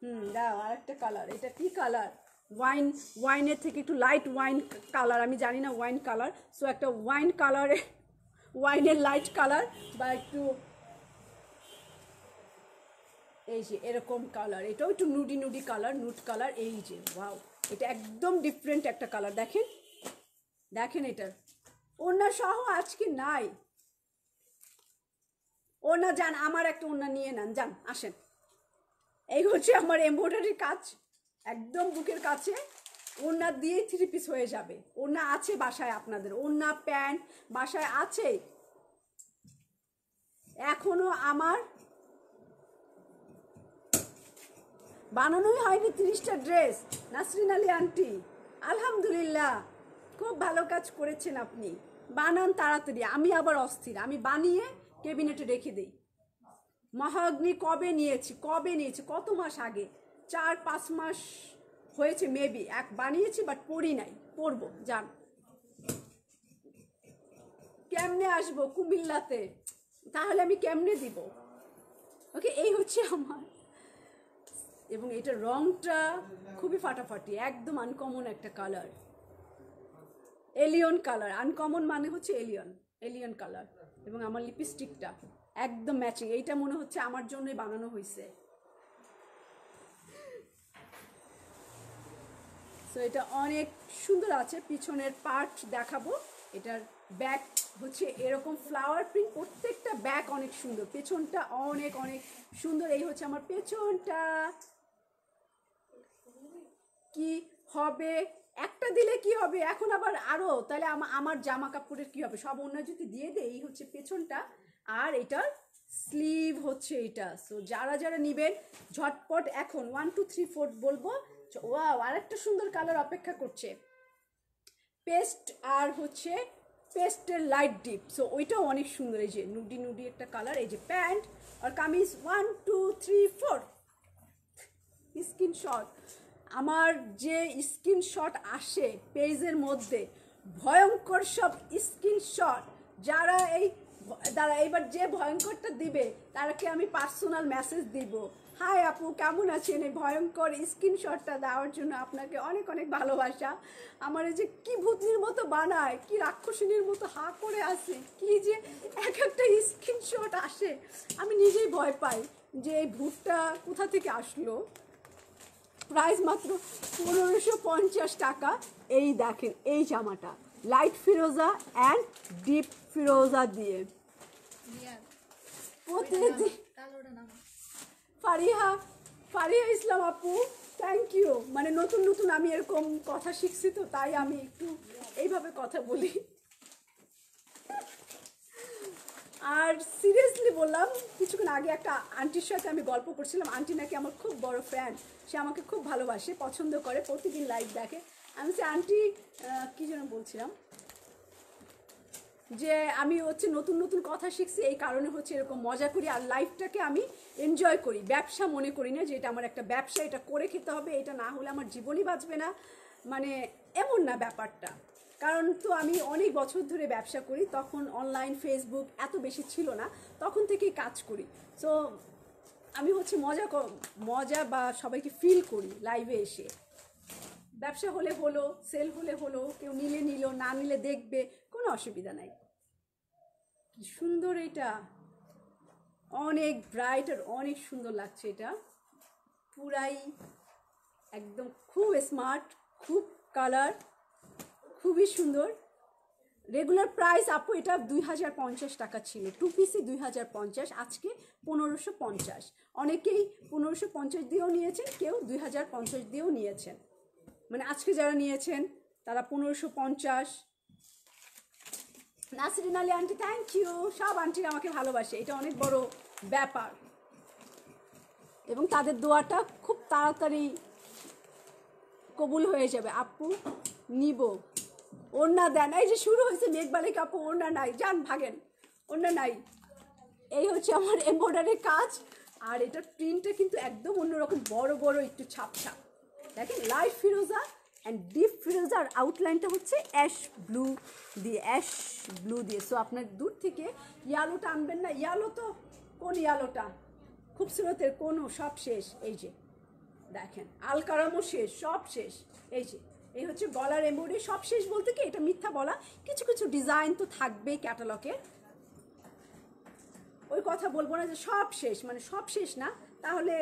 হুম দাও আর একটা কালার এটা কি কালার ওয়াইন ওয়াইনের থেকে একটু লাইট ওয়াইন কালার আমি জানি না ওয়াইন কালার সো একটা ওয়াইন কালারে ওয়াইনের লাইট কালার বা একটু এই যে এরকম কালার এটাও একটু nudy nudy colour nude colour এই যে ওয়াও এটা একদম ডিফারেন্ট একটা কালার দেখেন দেখেন এটা ওনার সহ আজকে নাই ওনা যান আমার একটা ওনা নিয়ে নেন যান আসেন এই হচ্ছে আমার এমব্রয়ডারির কাজ একদম বুকের কাছে ওনা দিয়ে থ্রি পিস হয়ে যাবে ওনা আছে বাসায় আপনাদের ওনা প্যান্ট বাসায় আছে এখনো আমার বানানোই হয়নি তিরিশটা ড্রেস নাসরিন আলী আন্টি আলহামদুলিল্লাহ খুব ভালো কাজ করেছেন আপনি বানান তাড়াতাড়ি আমি আবার অস্থির আমি বানিয়ে ক্যাবিনেটে রেখে দিই মহাগ্নি কবে নিয়েছি কবে নিয়েছি কত মাস আগে চার পাঁচ মাস হয়েছে মেবি এক বানিয়েছি বাট পড়ি নাই পড়বো জান কেমনে আসবো কুমিল্লাতে তাহলে আমি কেমনে দিব ওকে এই হচ্ছে আমার এবং এটার রংটা খুবই ফাটাফাটি একদম আনকমন একটা কালার এলিয়ন কালার আনকমন মানে হচ্ছে এলিয়ন এলিয়ন কালার এবং আমার লিপস্টিকটা একদম ম্যাচিং এইটা মনে হচ্ছে আমার জন্যই বানানো হয়েছে সো এটা অনেক সুন্দর আছে পিছনের পার্ট দেখাবো এটার ব্যাক হচ্ছে এরকম ফ্লাওয়ার প্রিন্ট প্রত্যেকটা ব্যাক অনেক সুন্দর পেছনটা অনেক অনেক সুন্দর এই হচ্ছে আমার পেছনটা কি হবে একটা দিলে কি হবে এখন আবার আরও তাহলে আমার জামা কাপড়ের কি হবে সব অন্য যদি দিয়ে দেয় এই হচ্ছে পেছনটা আর এটার স্লিভ হচ্ছে এটা সো যারা যারা নিবেন ঝটপট এখন ওয়ান টু থ্রি ফোর বলবো ওয়াও আর একটা সুন্দর কালার অপেক্ষা করছে পেস্ট আর হচ্ছে পেস্টের লাইট ডিপ সো ওইটাও অনেক সুন্দর এই যে নুডি নুডি একটা কালার এই যে প্যান্ট আর kameez one two three four screenshot আমার যে স্ক্রিনশট আসে পেজের মধ্যে ভয়ঙ্কর সব স্ক্রিনশট যারা এই দাঁড়া এবার যে ভয়ঙ্করটা দিবে তারাকে আমি পার্সোনাল মেসেজ দিব হাই আপু কেমন আছেন এই ভয়ঙ্কর স্ক্রিনশটটা দেওয়ার জন্য আপনাকে অনেক অনেক ভালোবাসা আমার এই যে কি ভূতনির মতো বানায় কি রাক্ষসিনীর মতো হা করে আসে কি যে এক একটা স্ক্রিনশট আসে আমি নিজেই ভয় পাই যে এই ভূতটা কোথা থেকে আসলো প্রাইস মাত্র পনেরোশো পঞ্চাশ টাকা এই দেখেন এই জামাটা লাইট ফিরোজা অ্যান্ড ডিপ ফিরোজা দিয়ে প্রতিদিন ফারিহা ফারিহা ইসলাম আপু থ্যাংক ইউ মানে নতুন নতুন আমি এরকম কথা শিখছি তো তাই আমি একটু এইভাবে কথা বলি আর সিরিয়াসলি বললাম কিছুক্ষণ আগে একটা আন্টির সাথে আমি গল্প করছিলাম আন্টি নাকি আমার খুব বড় ফ্যান সে আমাকে খুব ভালোবাসে পছন্দ করে প্রতিদিন লাইভ দেখে আমি সে আন্টি কী যেন বলছিলাম যে আমি হচ্ছে নতুন নতুন কথা শিখছি এই কারণে হচ্ছে এরকম মজা করি আর লাইফটাকে আমি এনজয় করি ব্যবসা মনে করি না যে এটা আমার একটা ব্যবসা এটা করে খেতে হবে এটা না হলে আমার জীবনই বাঁচবে না মানে এমন না ব্যাপারটা কারণ তো আমি অনেক বছর ধরে ব্যবসা করি তখন অনলাইন ফেসবুক এত বেশি ছিল না তখন থেকেই কাজ করি সো আমি হচ্ছে মজা মজা বা সবাইকে ফিল করি লাইভে এসে ব্যবসা হলে হলো সেল হলে হলো কেউ নিলে নিল না নিলে দেখবে কোনো অসুবিধা নাই কী সুন্দর এটা অনেক ব্রাইট আর অনেক সুন্দর লাগছে এটা পুরাই একদম খুব স্মার্ট খুব কালার খুবই সুন্দর রেগুলার প্রাইস আপু এটা দুই হাজার পঞ্চাশ টাকা ছিল টু পিসি দুই হাজার পঞ্চাশ আজকে পনেরোশো পঞ্চাশ অনেকেই পনেরোশো পঞ্চাশ দিয়েও নিয়েছেন কেউ দুই হাজার পঞ্চাশ দিয়েও নিয়েছেন মানে আজকে যারা নিয়েছেন তারা পনেরোশো পঞ্চাশ Nasrin Ali aunty thank you সব আন্টি আমাকে ভালোবাসে এটা অনেক বড় ব্যাপার এবং তাদের দোয়াটা খুব তাড়াতাড়ি কবুল হয়ে যাবে আপু নিব ওড়না দেন এই যে শুরু হয়েছে মেঘবালিক আপু ওড়না নাই যান ভাগেন ওড়না নাই এই হচ্ছে আমার এম্বয়ডারির কাজ আর এটার প্রিন্টটা কিন্তু একদম অন্যরকম বড় বড় একটু ছাপছাপ দেখেন লাইট ফিরোজা অ্যান্ড ডিপ ফিরোজার আউটলাইনটা হচ্ছে অ্যাশ ব্লু দিয়ে অ্যাশ ব্লু দিয়ে সো আপনার দূর থেকে ইয়ালোটা আনবেন না ইয়ালো তো কোন ইয়ালোটা খুব স্রোতের কোনো সব শেষ এই যে দেখেন আলকারামও শেষ সব শেষ এই যে এই হচ্ছে গলার এমব্রয়ডারি সব শেষ বলতে কি এটা মিথ্যা বলা কিছু কিছু ডিজাইন তো থাকবেই ক্যাটালগের ওই কথা বলবো না যে সব শেষ মানে সব শেষ না তাহলে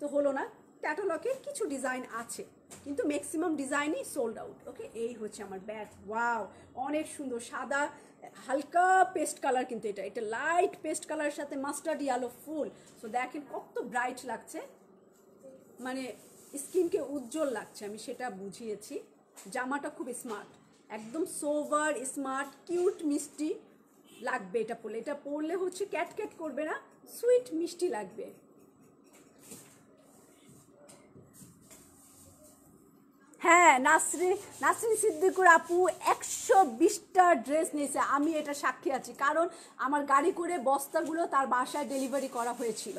তো হলো না ক্যাটালগের কিছু ডিজাইন আছে কিন্তু ম্যাক্সিমাম ডিজাইনই সোল্ড আউট ওকে এই হচ্ছে আমার ব্যাগ ওয়াও অনেক সুন্দর সাদা হালকা পেস্ট কালার কিন্তু এটা এটা লাইট পেস্ট কালারের সাথে মাস্টার্ড ইয়ালো ফুল সো দেখেন কত ব্রাইট লাগছে মানে স্কিনকে উজ্জ্বল লাগছে আমি সেটা বুঝিয়েছি জামাটা খুব স্মার্ট একদম সোভার স্মার্ট কিউট মিষ্টি লাগবে এটা পরলে এটা পরলে হচ্ছে ক্যাট ক্যাট করবে না সুইট মিষ্টি লাগবে হ্যাঁ নাসরি নাসরিন সিদ্দিকুর আপু একশো বিশটা ড্রেস নিয়েছে আমি এটা সাক্ষী আছি কারণ আমার গাড়ি করে বস্তাগুলো তার বাসায় ডেলিভারি করা হয়েছিল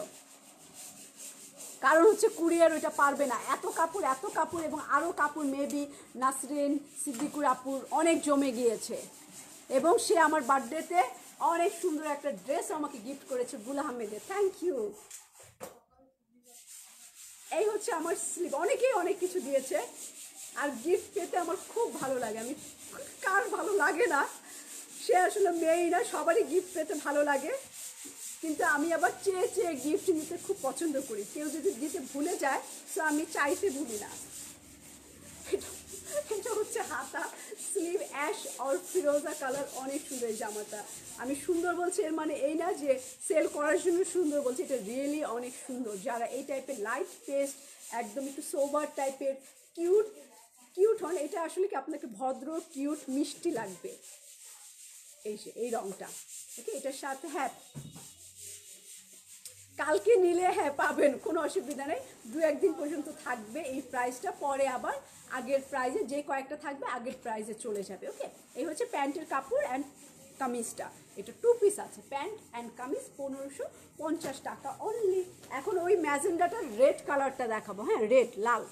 কারণ হচ্ছে কুরিয়ার ওইটা পারবে না এত কাপড় এত কাপড় এবং আরও কাপড় মেবি নাসরিন সিদ্দিকুর আপুর অনেক জমে গিয়েছে এবং সে আমার বার্থডেতে অনেক সুন্দর একটা ড্রেস আমাকে গিফট করেছে গুল আহমেদে থ্যাংক ইউ এই হচ্ছে আমার স্লিপ অনেকেই অনেক কিছু দিয়েছে আর গিফট পেতে আমার খুব ভালো লাগে আমি কার ভালো লাগে না সে আসলে মেয়েই না সবারই গিফট পেতে ভালো লাগে কিন্তু আমি আবার চেয়ে চেয়ে গিফট নিতে খুব পছন্দ করি কেউ যদি দিতে ভুলে যায় তো আমি চাইতে ভুলি না এটা হচ্ছে হাতা স্লিভ অ্যাশ অর ফিরোজা কালার অনেক সুন্দর জামাটা আমি সুন্দর বলছি এর মানে এই না যে সেল করার জন্য সুন্দর বলছি এটা রিয়েলি অনেক সুন্দর যারা এই টাইপের লাইট পেস্ট একদম একটু সোবার টাইপের কিউট কিউট হন এটা আসলে কি আপনাকে ভদ্র কিউট মিষ্টি লাগবে এই এই রঙটা ওকে এটার সাথে হ্যাঁ কালকে নিলে হ্যাঁ পাবেন কোনো অসুবিধা নেই দু একদিন পর্যন্ত থাকবে এই প্রাইসটা পরে আবার আগের প্রাইজে যে কয়েকটা থাকবে আগের প্রাইজে চলে যাবে ওকে এই হচ্ছে প্যান্টের কাপড় অ্যান্ড কামিজটা এটা টু পিস আছে প্যান্ট অ্যান্ড কামিজ পনেরোশো পঞ্চাশ টাকা অনলি এখন ওই ম্যাজেন্ডাটার রেড কালারটা দেখাবো হ্যাঁ রেড লাল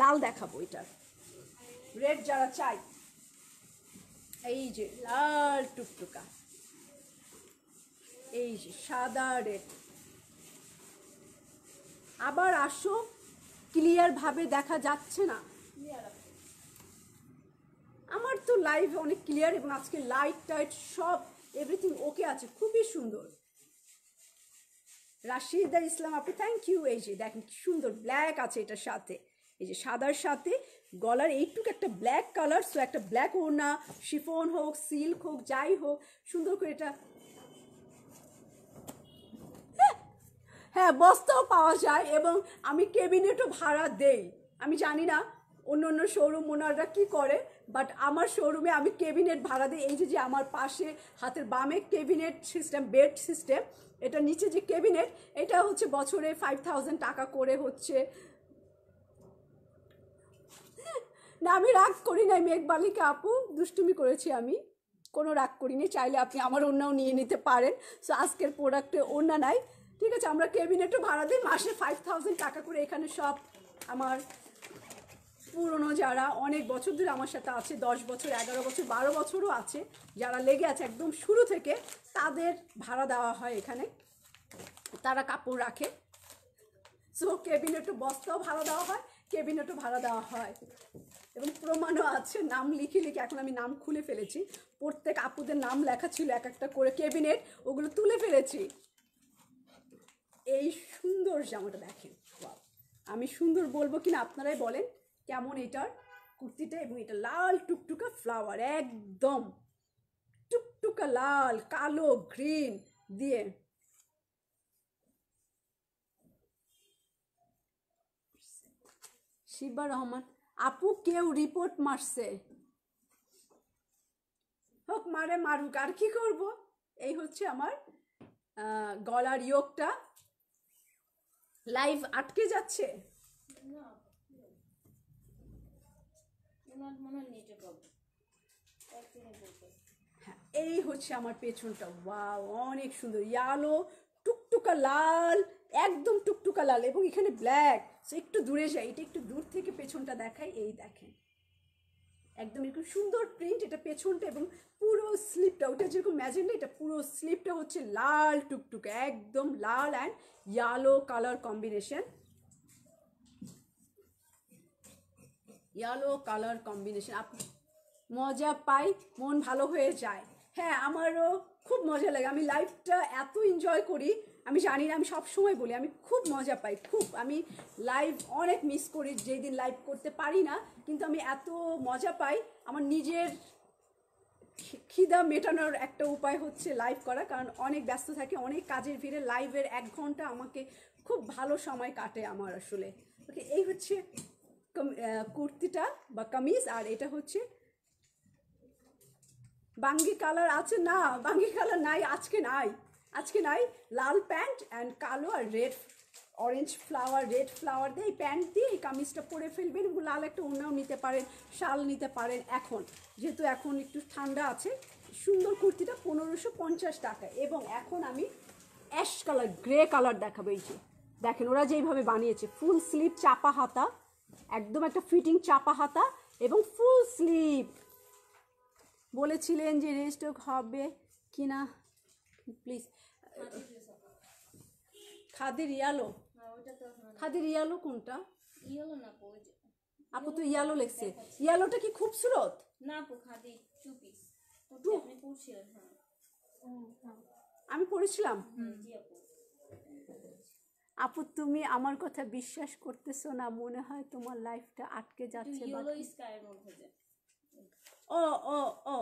লাল দেখাবো এটার রেড যারা চাই এই যে লাল টুকটুকা এই যে সাদা রেড আবার আসো ক্লিয়ারভাবে দেখা যাচ্ছে না আমার তো লাইভ অনেক ক্লিয়ার এবং আজকে লাইট টাইট সব এভরিথিং ওকে আছে খুবই সুন্দর রাশিদা ইসলাম আপু থ্যাংক ইউ এই যে দেখেন কি সুন্দর ব্ল্যাক আছে এটার সাথে এই যে সাদার সাথে গলার এইটুকু একটা ব্ল্যাক কালার সো একটা ব্ল্যাক ওড়না শিফন হোক সিল্ক হোক যাই হোক সুন্দর করে এটা হ্যাঁ বস্তাও পাওয়া যায় এবং আমি কেবিনেটও ভাড়া দেই আমি জানি না অন্য অন্য শোরুম ওনাররা কী করে বাট আমার শোরুমে আমি কেবিনেট ভাড়া দিই এই যে যে আমার পাশে হাতের বামে ক্যাবিনেট সিস্টেম বেড সিস্টেম এটা নিচে যে কেবিনেট এটা হচ্ছে বছরে ফাইভ থাউজেন্ড টাকা করে হচ্ছে না আমি রাগ করি নাই বালিকা আপু দুষ্টুমি করেছি আমি কোনো রাগ করিনি চাইলে আপনি আমার অন্যও নিয়ে নিতে পারেন সো আজকের প্রোডাক্টে অন্য নাই ঠিক আছে আমরা ক্যাবিনেটও ভাড়া দিই মাসে ফাইভ থাউজেন্ড টাকা করে এখানে সব আমার পুরনো যারা অনেক বছর ধরে আমার সাথে আছে দশ বছর এগারো বছর বারো বছরও আছে যারা লেগে আছে একদম শুরু থেকে তাদের ভাড়া দেওয়া হয় এখানে তারা কাপড় রাখে সো ক্যাবিনেটও বস্তাও ভাড়া দেওয়া হয় ক্যাবিনেটও ভাড়া দেওয়া হয় এবং প্রমাণও আছে নাম লিখে লিখে এখন আমি নাম খুলে ফেলেছি প্রত্যেক আপুদের নাম লেখা ছিল এক একটা করে ক্যাবিনেট ওগুলো তুলে ফেলেছি এই সুন্দর জামাটা দেখেন আমি সুন্দর বলবো কিনা আপনারাই বলেন কেমন এটার কুর্তিটা এবং এটা লাল টুকটুকা ফ্লাওয়ার একদম টুকটুকা লাল কালো গ্রিন দিয়ে শিবা রহমান আপু কেউ রিপোর্ট মারছে হোক মারে মারুক আর কি করবো এই হচ্ছে আমার গলার ইয়োগটা লাইভ আটকে যাচ্ছে হ্যাঁ, এই হচ্ছে আমার পেছনটা ওয়াও অনেক সুন্দর ইয়ালো টুকটুকা লাল একদম টুকটুকা লাল এবং এখানে ব্ল্যাক একটু দূরে যাই এটা একটু দূর থেকে পেছনটা দেখায় এই দেখেন একদম এরকম সুন্দর প্রিন্ট এটা পেছনটা এবং পুরো স্লিপটা ওটা যেরকম ম্যাজেন্ডা এটা পুরো স্লিপটা হচ্ছে লাল টুকটুক একদম লাল and yellow colour combination yellow colour combination মজা পাই মন ভালো হয়ে যায় হ্যাঁ আমারও খুব মজা লাগে আমি লাইফটা এত এনজয় করি আমি জানি না আমি সব সময় বলি আমি খুব মজা পাই খুব আমি লাইভ অনেক মিস করি যেই দিন লাইভ করতে পারি না কিন্তু আমি এত মজা পাই আমার নিজের খিদা মেটানোর একটা উপায় হচ্ছে লাইভ করা কারণ অনেক ব্যস্ত থাকে অনেক কাজের ভিড়ে লাইভের এক ঘন্টা আমাকে খুব ভালো সময় কাটে আমার আসলে ওকে এই হচ্ছে কুর্তিটা বা কামিজ আর এটা হচ্ছে বাঙ্গি কালার আছে না বাঙ্গি কালার নাই আজকে নাই আজকে নাই লাল প্যান্ট অ্যান্ড কালো আর red orange flower red flower দিয়ে এই প্যান্ট দিয়ে এই কামিজটা পরে ফেলবেন লাল একটা ওড়নাও নিতে পারেন শাল নিতে পারেন এখন যেহেতু এখন একটু ঠান্ডা আছে সুন্দর কুর্তিটা পনেরোশো পঞ্চাশ টাকা এবং এখন আমি অ্যাশ কালার গ্রে কালার দেখাবো এই যে দেখেন ওরা যেইভাবে বানিয়েছে ফুল স্লিভ চাপা হাতা একদম একটা ফিটিং চাপা হাতা এবং ফুল স্লিভ বলেছিলেন যে রেস্টক হবে কিনা প্লিজ খাদির ইয়ালো খাদির ইয়ালো কোনটা ইয়ালো না আপু তো ইয়ালো লেখছে ইয়ালোটা কি খুবসুরত না আপু খাদি টু পিস টু আপনি পড়ছিলেন হ্যাঁ। আমি পড়েছিলাম আপু আপু তুমি আমার কথা বিশ্বাস করতেছো না মনে হয় তোমার লাইফটা আটকে যাচ্ছে ও ও ও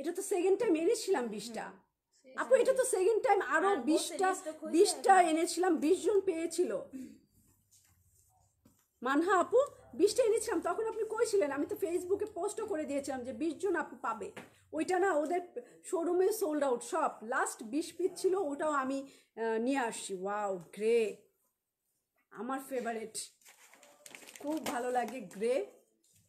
এটা তো সেকেন্ড টাইম এনেছিলাম বিশটা আপু এটা তো সেকেন্ড টাইম আরো বিশটা বিশটা এনেছিলাম বিশ জন পেয়েছিল মানহা আপু বিশটা এনেছিলাম তখন আপনি কইছিলেন আমি তো ফেসবুকে পোস্টও করে দিয়েছিলাম যে বিশ জন আপু পাবে ওইটা না ওদের শোরুমে সোল্ড আউট সব লাস্ট বিশ পিস ছিল ওটাও আমি নিয়ে আসছি ওয়াও গ্রে আমার ফেভারেট খুব ভালো লাগে গ্রে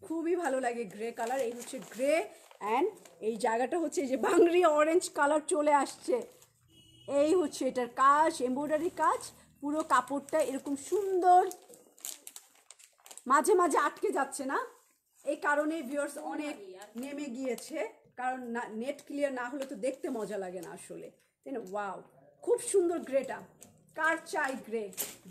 খুবই ভালো লাগে গ্রে কালার এই হচ্ছে গ্রে অ্যান্ড এই জায়গাটা হচ্ছে যে বাংরি অরেঞ্জ কালার চলে আসছে এই হচ্ছে এটার কাজ এমব্রয়ডারি কাজ পুরো কাপড়টা এরকম সুন্দর মাঝে মাঝে আটকে যাচ্ছে না এই কারণে ভিওর্স অনেক নেমে গিয়েছে কারণ নেট ক্লিয়ার না হলে তো দেখতে মজা লাগে না আসলে তাই না ওয়াও খুব সুন্দর গ্রেটা কার চাই গ্রে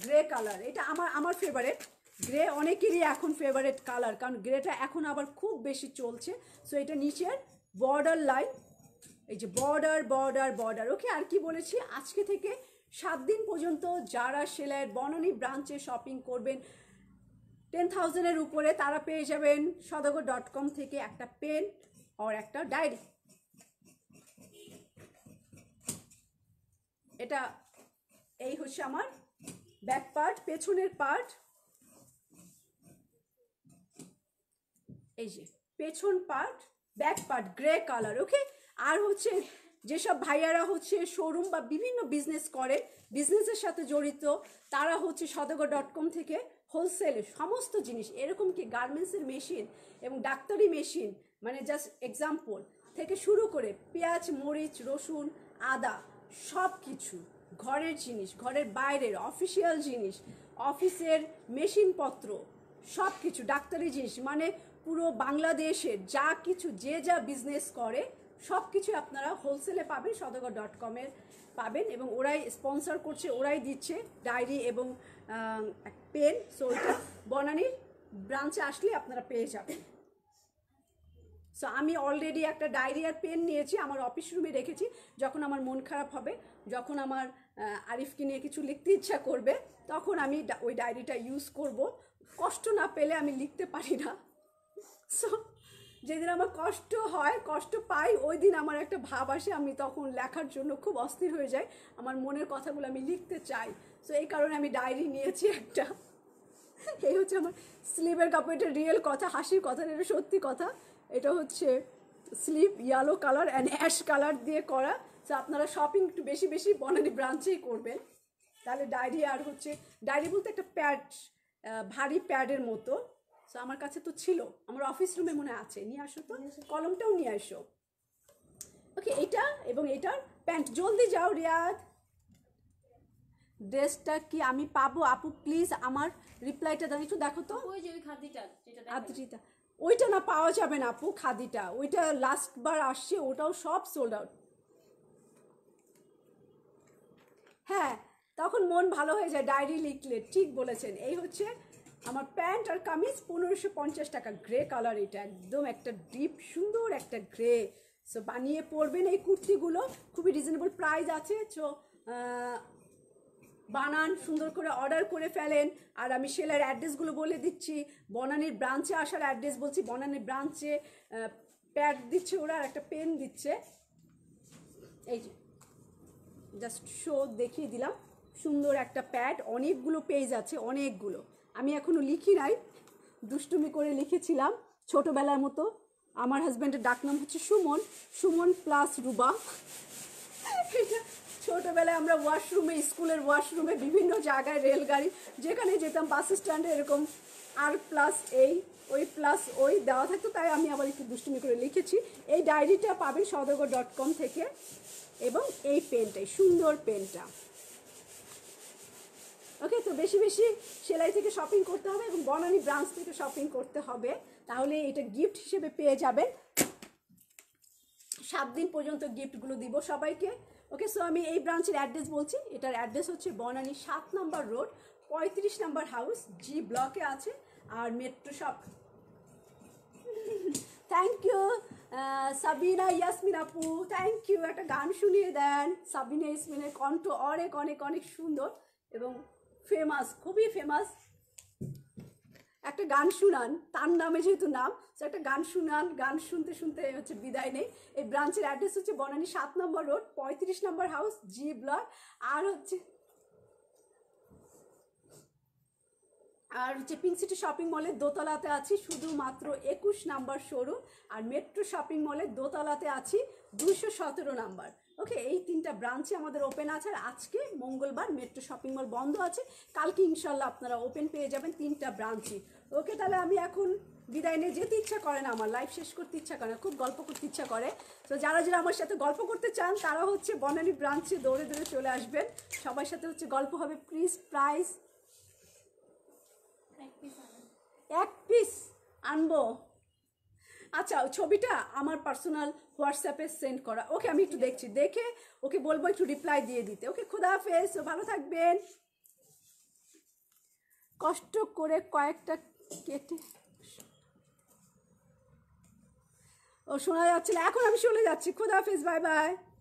গ্রে কালার এটা আমার আমার ফেভারেট গ্রে অনেকেরই এখন ফেভারেট কালার কারণ গ্রেটা এখন আবার খুব বেশি চলছে সো এটা নিচের বর্ডার লাইন এই যে বর্ডার বর্ডার বর্ডার ওকে আর কি বলেছি আজকে থেকে সাত দিন পর্যন্ত যারা সেলাইয়ের বননী ব্রাঞ্চে শপিং করবেন টেন থাউজেন্ডের উপরে তারা পেয়ে যাবেন সদাগর ডট কম থেকে একটা পেন আর একটা ডায়েরি এটা এই হচ্ছে আমার ব্যাক পার্ট পেছনের পার্ট এই যে পেছন part back part grey colour okay আর হচ্ছে যেসব ভাইয়ারা হচ্ছে শোরুম বা বিভিন্ন বিজনেস করে বিজনেসের সাথে জড়িত তারা হচ্ছে সদগর ডট কম থেকে হোলসেলে সমস্ত জিনিস এরকম কি গার্মেন্টসের মেশিন এবং ডাক্তারি মেশিন মানে জাস্ট এক্সাম্পল থেকে শুরু করে পেঁয়াজ মরিচ রসুন আদা সব কিছু ঘরের জিনিস ঘরের বাইরের অফিসিয়াল জিনিস অফিসের মেশিনপত্র সব কিছু ডাক্তারি জিনিস মানে পুরো বাংলাদেশের যা কিছু যে যা বিজনেস করে সব কিছু আপনারা হোলসেলে পাবেন সদগর ডট কমের পাবেন এবং ওরাই স্পন্সর করছে ওরাই দিচ্ছে ডায়েরি এবং পেন সো এটা বনানির ব্রাঞ্চে আসলে আপনারা পেয়ে যাবেন সো আমি অলরেডি একটা ডায়েরি আর পেন নিয়েছি আমার অফিস রুমে রেখেছি যখন আমার মন খারাপ হবে যখন আমার আরিফকে নিয়ে কিছু লিখতে ইচ্ছা করবে তখন আমি ওই ডায়েরিটা ইউজ করব কষ্ট না পেলে আমি লিখতে পারি না সো যেদিন আমার কষ্ট হয় কষ্ট পাই ওই দিন আমার একটা ভাব আসে আমি তখন লেখার জন্য খুব অস্থির হয়ে যাই আমার মনের কথাগুলো আমি লিখতে চাই সো এই কারণে আমি ডায়েরি নিয়েছি একটা এই হচ্ছে আমার স্লিপের কাপড় এটা রিয়েল কথা হাসির কথা এটা সত্যি কথা এটা হচ্ছে slip yellow colour and ash colour দিয়ে করা তো আপনারা শপিং একটু বেশি বেশি বনানি ব্রাঞ্চেই করবেন তাহলে ডায়েরি আর হচ্ছে ডায়েরি বলতে একটা প্যাড ভারী প্যাডের মতো তো আমার কাছে তো ছিল আমার অফিস রুমে মনে আছে নিয়ে আসো তো কলমটাও নিয়ে আসো ওকে এটা এবং এটার প্যান্ট জলদি যাও রিয়াদ ড্রেসটা কি আমি পাবো আপু প্লিজ আমার রিপ্লাইটা দাও একটু দেখো তো ওই যে ওই খাদিটা আদ্রিতা ওইটা না পাওয়া যাবে না আপু খাদিটা ওইটা লাস্ট বার আসছে ওটাও সব সোল্ড আউট হ্যাঁ তখন মন ভালো হয়ে যায় ডায়েরি লিখলে ঠিক বলেছেন এই হচ্ছে আমার প্যান্ট আর কামিজ পনেরোশো পঞ্চাশ টাকা গ্রে কালার এটা একদম একটা ডিপ সুন্দর একটা গ্রে সো বানিয়ে পরবেন এই কুর্তিগুলো খুবই রিজনেবল প্রাইস আছে সো বানান সুন্দর করে অর্ডার করে ফেলেন আর আমি সেলার অ্যাড্রেসগুলো বলে দিচ্ছি বনানির ব্রাঞ্চে আসার অ্যাড্রেস বলছি বনানির ব্রাঞ্চে প্যাড দিচ্ছে ওরা আর একটা পেন দিচ্ছে এই জাস্ট শো দেখিয়ে দিলাম সুন্দর একটা প্যাড অনেকগুলো পেজ আছে অনেকগুলো আমি এখনও লিখি নাই দুষ্টুমি করে লিখেছিলাম ছোটোবেলার মতো আমার হাজব্যান্ডের ডাকনাম হচ্ছে সুমন সুমন প্লাস রুবা ছোটোবেলায় আমরা ওয়াশরুমে স্কুলের ওয়াশরুমে বিভিন্ন জায়গায় রেলগাড়ি যেখানে যেতাম বাস স্ট্যান্ডে এরকম আর প্লাস এই ওই প্লাস ওই দেওয়া থাকতো তাই আমি আবার একটু দুষ্টুমি করে লিখেছি এই ডায়েরিটা পাবেন সদগ ডট কম থেকে এবং এই পেনটাই সুন্দর পেনটা ওকে তো বেশি বেশি সেলাই থেকে শপিং করতে হবে এবং বনানি ব্রাঞ্চ থেকে শপিং করতে হবে তাহলে এটা গিফট হিসেবে পেয়ে যাবেন সাত দিন পর্যন্ত গিফটগুলো দিব সবাইকে ওকে সো আমি এই ব্রাঞ্চের অ্যাড্রেস বলছি এটার অ্যাড্রেস হচ্ছে বনানী সাত নম্বর রোড পঁয়ত্রিশ নম্বর হাউস জি ব্লকে আছে আর metro shop thank you Sabina Yasmin আপু থ্যাংক ইউ একটা গান শুনিয়ে দেন সাবিনা ইয়াসমিনের কণ্ঠ অনেক অনেক অনেক সুন্দর এবং ফেমাস খুবই ফেমাস একটা গান শুনান তার নামে যেহেতু নাম সে একটা গান শুনান গান শুনতে শুনতে হচ্ছে বিদায় নেই এই ব্রাঞ্চের অ্যাড্রেস হচ্ছে বনানী সাত নম্বর রোড পঁয়ত্রিশ নম্বর হাউস জি ব্লক আর হচ্ছে আর হচ্ছে পিঙ্ক সিটি শপিং মলের দোতলাতে আছি শুধুমাত্র একুশ নাম্বার শোরুম আর মেট্রো শপিং মলের দোতলাতে আছি দুশো সতেরো নাম্বার ওকে এই তিনটা ব্রাঞ্চে আমাদের ওপেন আছে আর আজকে মঙ্গলবার মেট্রো শপিং মল বন্ধ আছে কালকে ইনশাল্লাহ আপনারা ওপেন পেয়ে যাবেন তিনটা ব্রাঞ্চে ওকে তাহলে আমি এখন বিদায় নিয়ে যেতে ইচ্ছা করে না আমার লাইফ শেষ করতে ইচ্ছা করে খুব গল্প করতে ইচ্ছা করে তো যারা যারা আমার সাথে গল্প করতে চান তারা হচ্ছে বনানি ব্রাঞ্চে দৌড়ে দৌড়ে চলে আসবেন সবার সাথে হচ্ছে গল্প হবে প্লিজ প্রাইস এক পিস আনবো আচ্ছা ছবিটা আমার পার্সোনাল হোয়াটসঅ্যাপে সেন্ড করা ওকে আমি একটু দেখছি দেখে ওকে বলবো একটু রিপ্লাই দিয়ে দিতে ওকে খোদা হাফেজ ভালো থাকবেন কষ্ট করে কয়েকটা কেটে ও শোনা যাচ্ছে না এখন আমি চলে যাচ্ছি খোদা হাফেজ বাই বাই